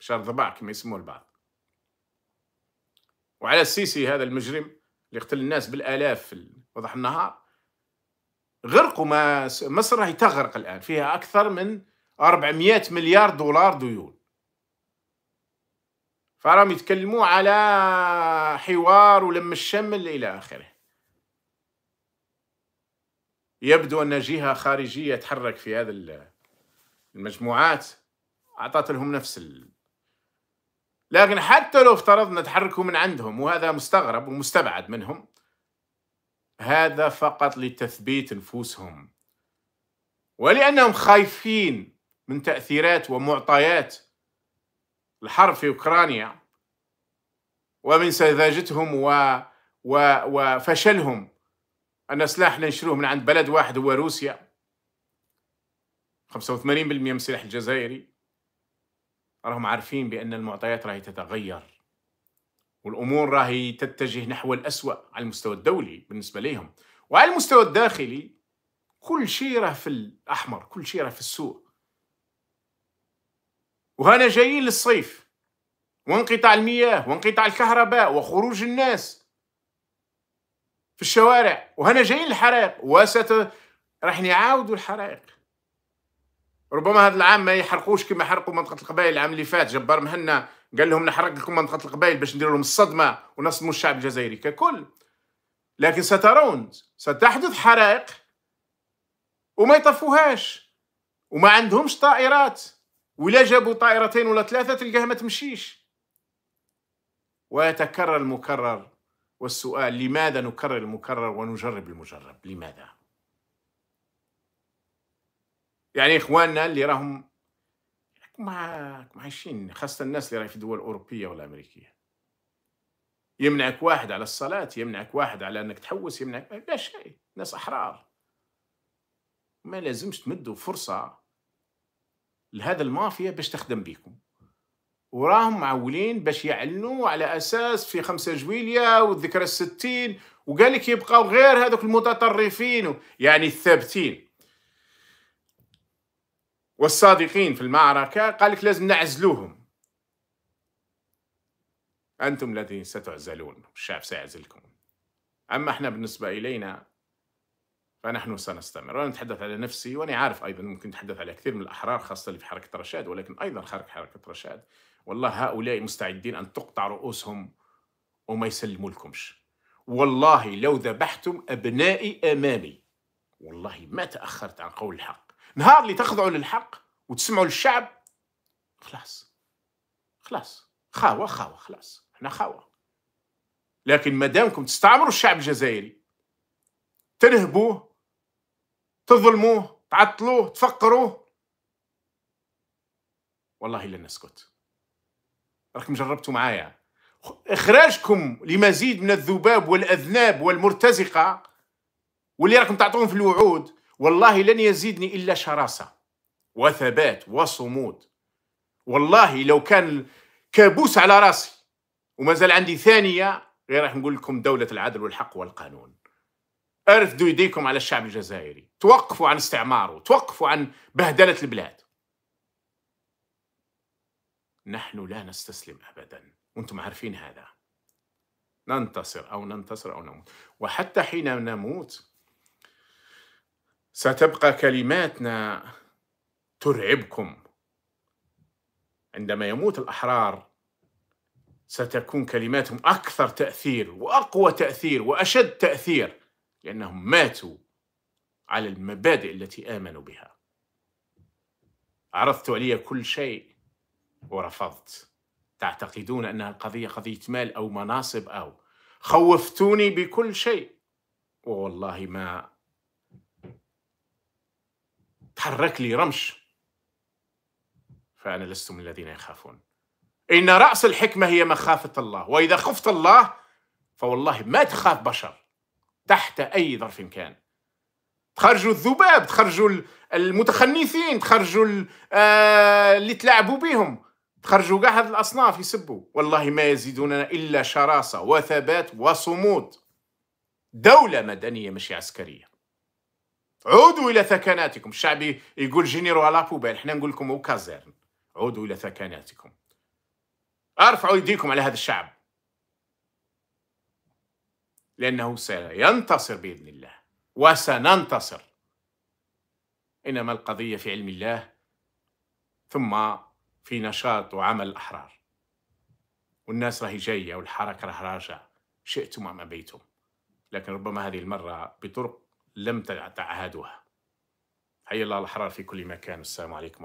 بشار ضباع كما يسموه البعض وعلى السيسي هذا المجرم اللي قتل الناس بالالاف في وضح النهار غرقوا ما مصر راهي تغرق الان فيها اكثر من 400 مليار دولار ديون فراهم يتكلموا على حوار ولم الشمل إلى آخره يبدو أن جهة خارجية تحرك في هذا المجموعات أعطت لهم نفس ال... لكن حتى لو افترضنا تحركوا من عندهم وهذا مستغرب ومستبعد منهم هذا فقط لتثبيت نفوسهم ولأنهم خايفين من تأثيرات ومعطيات الحرب في أوكرانيا ومن سذاجتهم و... و... وفشلهم أن سلاح نشروه من عند بلد واحد هو روسيا 85% من السلاح الجزائري راهم عارفين بأن المعطيات راهي تتغير والأمور راهي تتجه نحو الأسوأ على المستوى الدولي بالنسبة لهم وعلى المستوى الداخلي كل شيء راه في الأحمر كل شيء راه في السوء وهنا جايين للصيف وانقطاع المياه وانقطاع الكهرباء وخروج الناس في الشوارع وهنا جايين الحرائق وست راح نعاودوا الحرائق ربما هذا العام ما يحرقوش كما حرقوا منطقه القبائل العام اللي فات جبار مهنا قال لهم نحرق لكم منطقه القبائل باش ندير لهم الصدمه ونصدموا الشعب الجزائري ككل لكن سترون ستحدث حرائق وما يطفوهاش وما عندهمش طائرات ولا جابوا طائرتين ولا ثلاثه تلقاها ما تمشيش ويتكرر المكرر والسؤال لماذا نكرر المكرر ونجرب المجرب لماذا يعني اخواننا اللي راهم راكم عايشين خاصه الناس اللي راهي في دول اوروبيه ولا امريكيه يمنعك واحد على الصلاه يمنعك واحد على انك تحوس يمنعك لا شيء ناس احرار ما لازمش تمدوا فرصه لهذا المافيا باش تخدم بيكم وراهم معولين باش يعلنوا على اساس في 5 جويليه والذكرى الستين وقال لك يبقاو غير هذوك المتطرفين يعني الثابتين والصادقين في المعركه قال لك لازم نعزلوهم انتم الذين ستعزلون الشعب سيعزلكم اما احنا بالنسبه الينا فنحن سنستمر وأنا أتحدث على نفسي وأنا عارف أيضا ممكن أتحدث على كثير من الأحرار خاصة اللي في حركة رشاد ولكن أيضا خارج حركة رشاد والله هؤلاء مستعدين أن تقطع رؤوسهم وما يسلموا لكمش والله لو ذبحتم أبنائي أمامي والله ما تأخرت عن قول الحق نهار اللي تخضعوا للحق وتسمعوا للشعب خلاص خلاص خاوة خاوة خلاص احنا خاوة لكن ما دامكم تستعمروا الشعب الجزائري تنهبوه تظلموه تعطلوه تفقروه والله لن نسكت راكم جربتوا معايا اخراجكم لمزيد من الذباب والاذناب والمرتزقه واللي راكم تعطوهم في الوعود والله لن يزيدني الا شراسه وثبات وصمود والله لو كان كابوس على راسي ومازال عندي ثانيه غير راح نقول لكم دوله العدل والحق والقانون ارفدوا ايديكم على الشعب الجزائري توقفوا عن استعماره توقفوا عن بهدلة البلاد نحن لا نستسلم أبدا وانتم عارفين هذا ننتصر أو ننتصر أو نموت وحتى حين نموت ستبقى كلماتنا ترعبكم عندما يموت الأحرار ستكون كلماتهم أكثر تأثير وأقوى تأثير وأشد تأثير لأنهم ماتوا على المبادئ التي آمنوا بها عرضت علي كل شيء ورفضت تعتقدون أنها القضية قضية مال أو مناصب أو خوفتوني بكل شيء والله ما تحرك لي رمش فأنا لست من الذين يخافون إن رأس الحكمة هي مخافة الله وإذا خفت الله فوالله ما تخاف بشر تحت أي ظرف كان تخرجوا الذباب تخرجوا المتخنثين تخرجوا آه، اللي تلعبوا بهم تخرجوا كاع هذه الأصناف يسبوا والله ما يزيدوننا إلا شراسة وثبات وصمود دولة مدنية مش عسكرية عودوا إلى ثكناتكم الشعب يقول جينيرو على بوبال حنا نقول لكم وكازيرن عودوا إلى ثكناتكم ارفعوا يديكم على هذا الشعب لأنه سينتصر بإذن الله وسننتصر إنما القضية في علم الله ثم في نشاط وعمل الأحرار والناس راهي جاية والحركة راه راجعة شئتم أم أبيتم لكن ربما هذه المرة بطرق لم تعهدوها حي الله الأحرار في كل مكان والسلام عليكم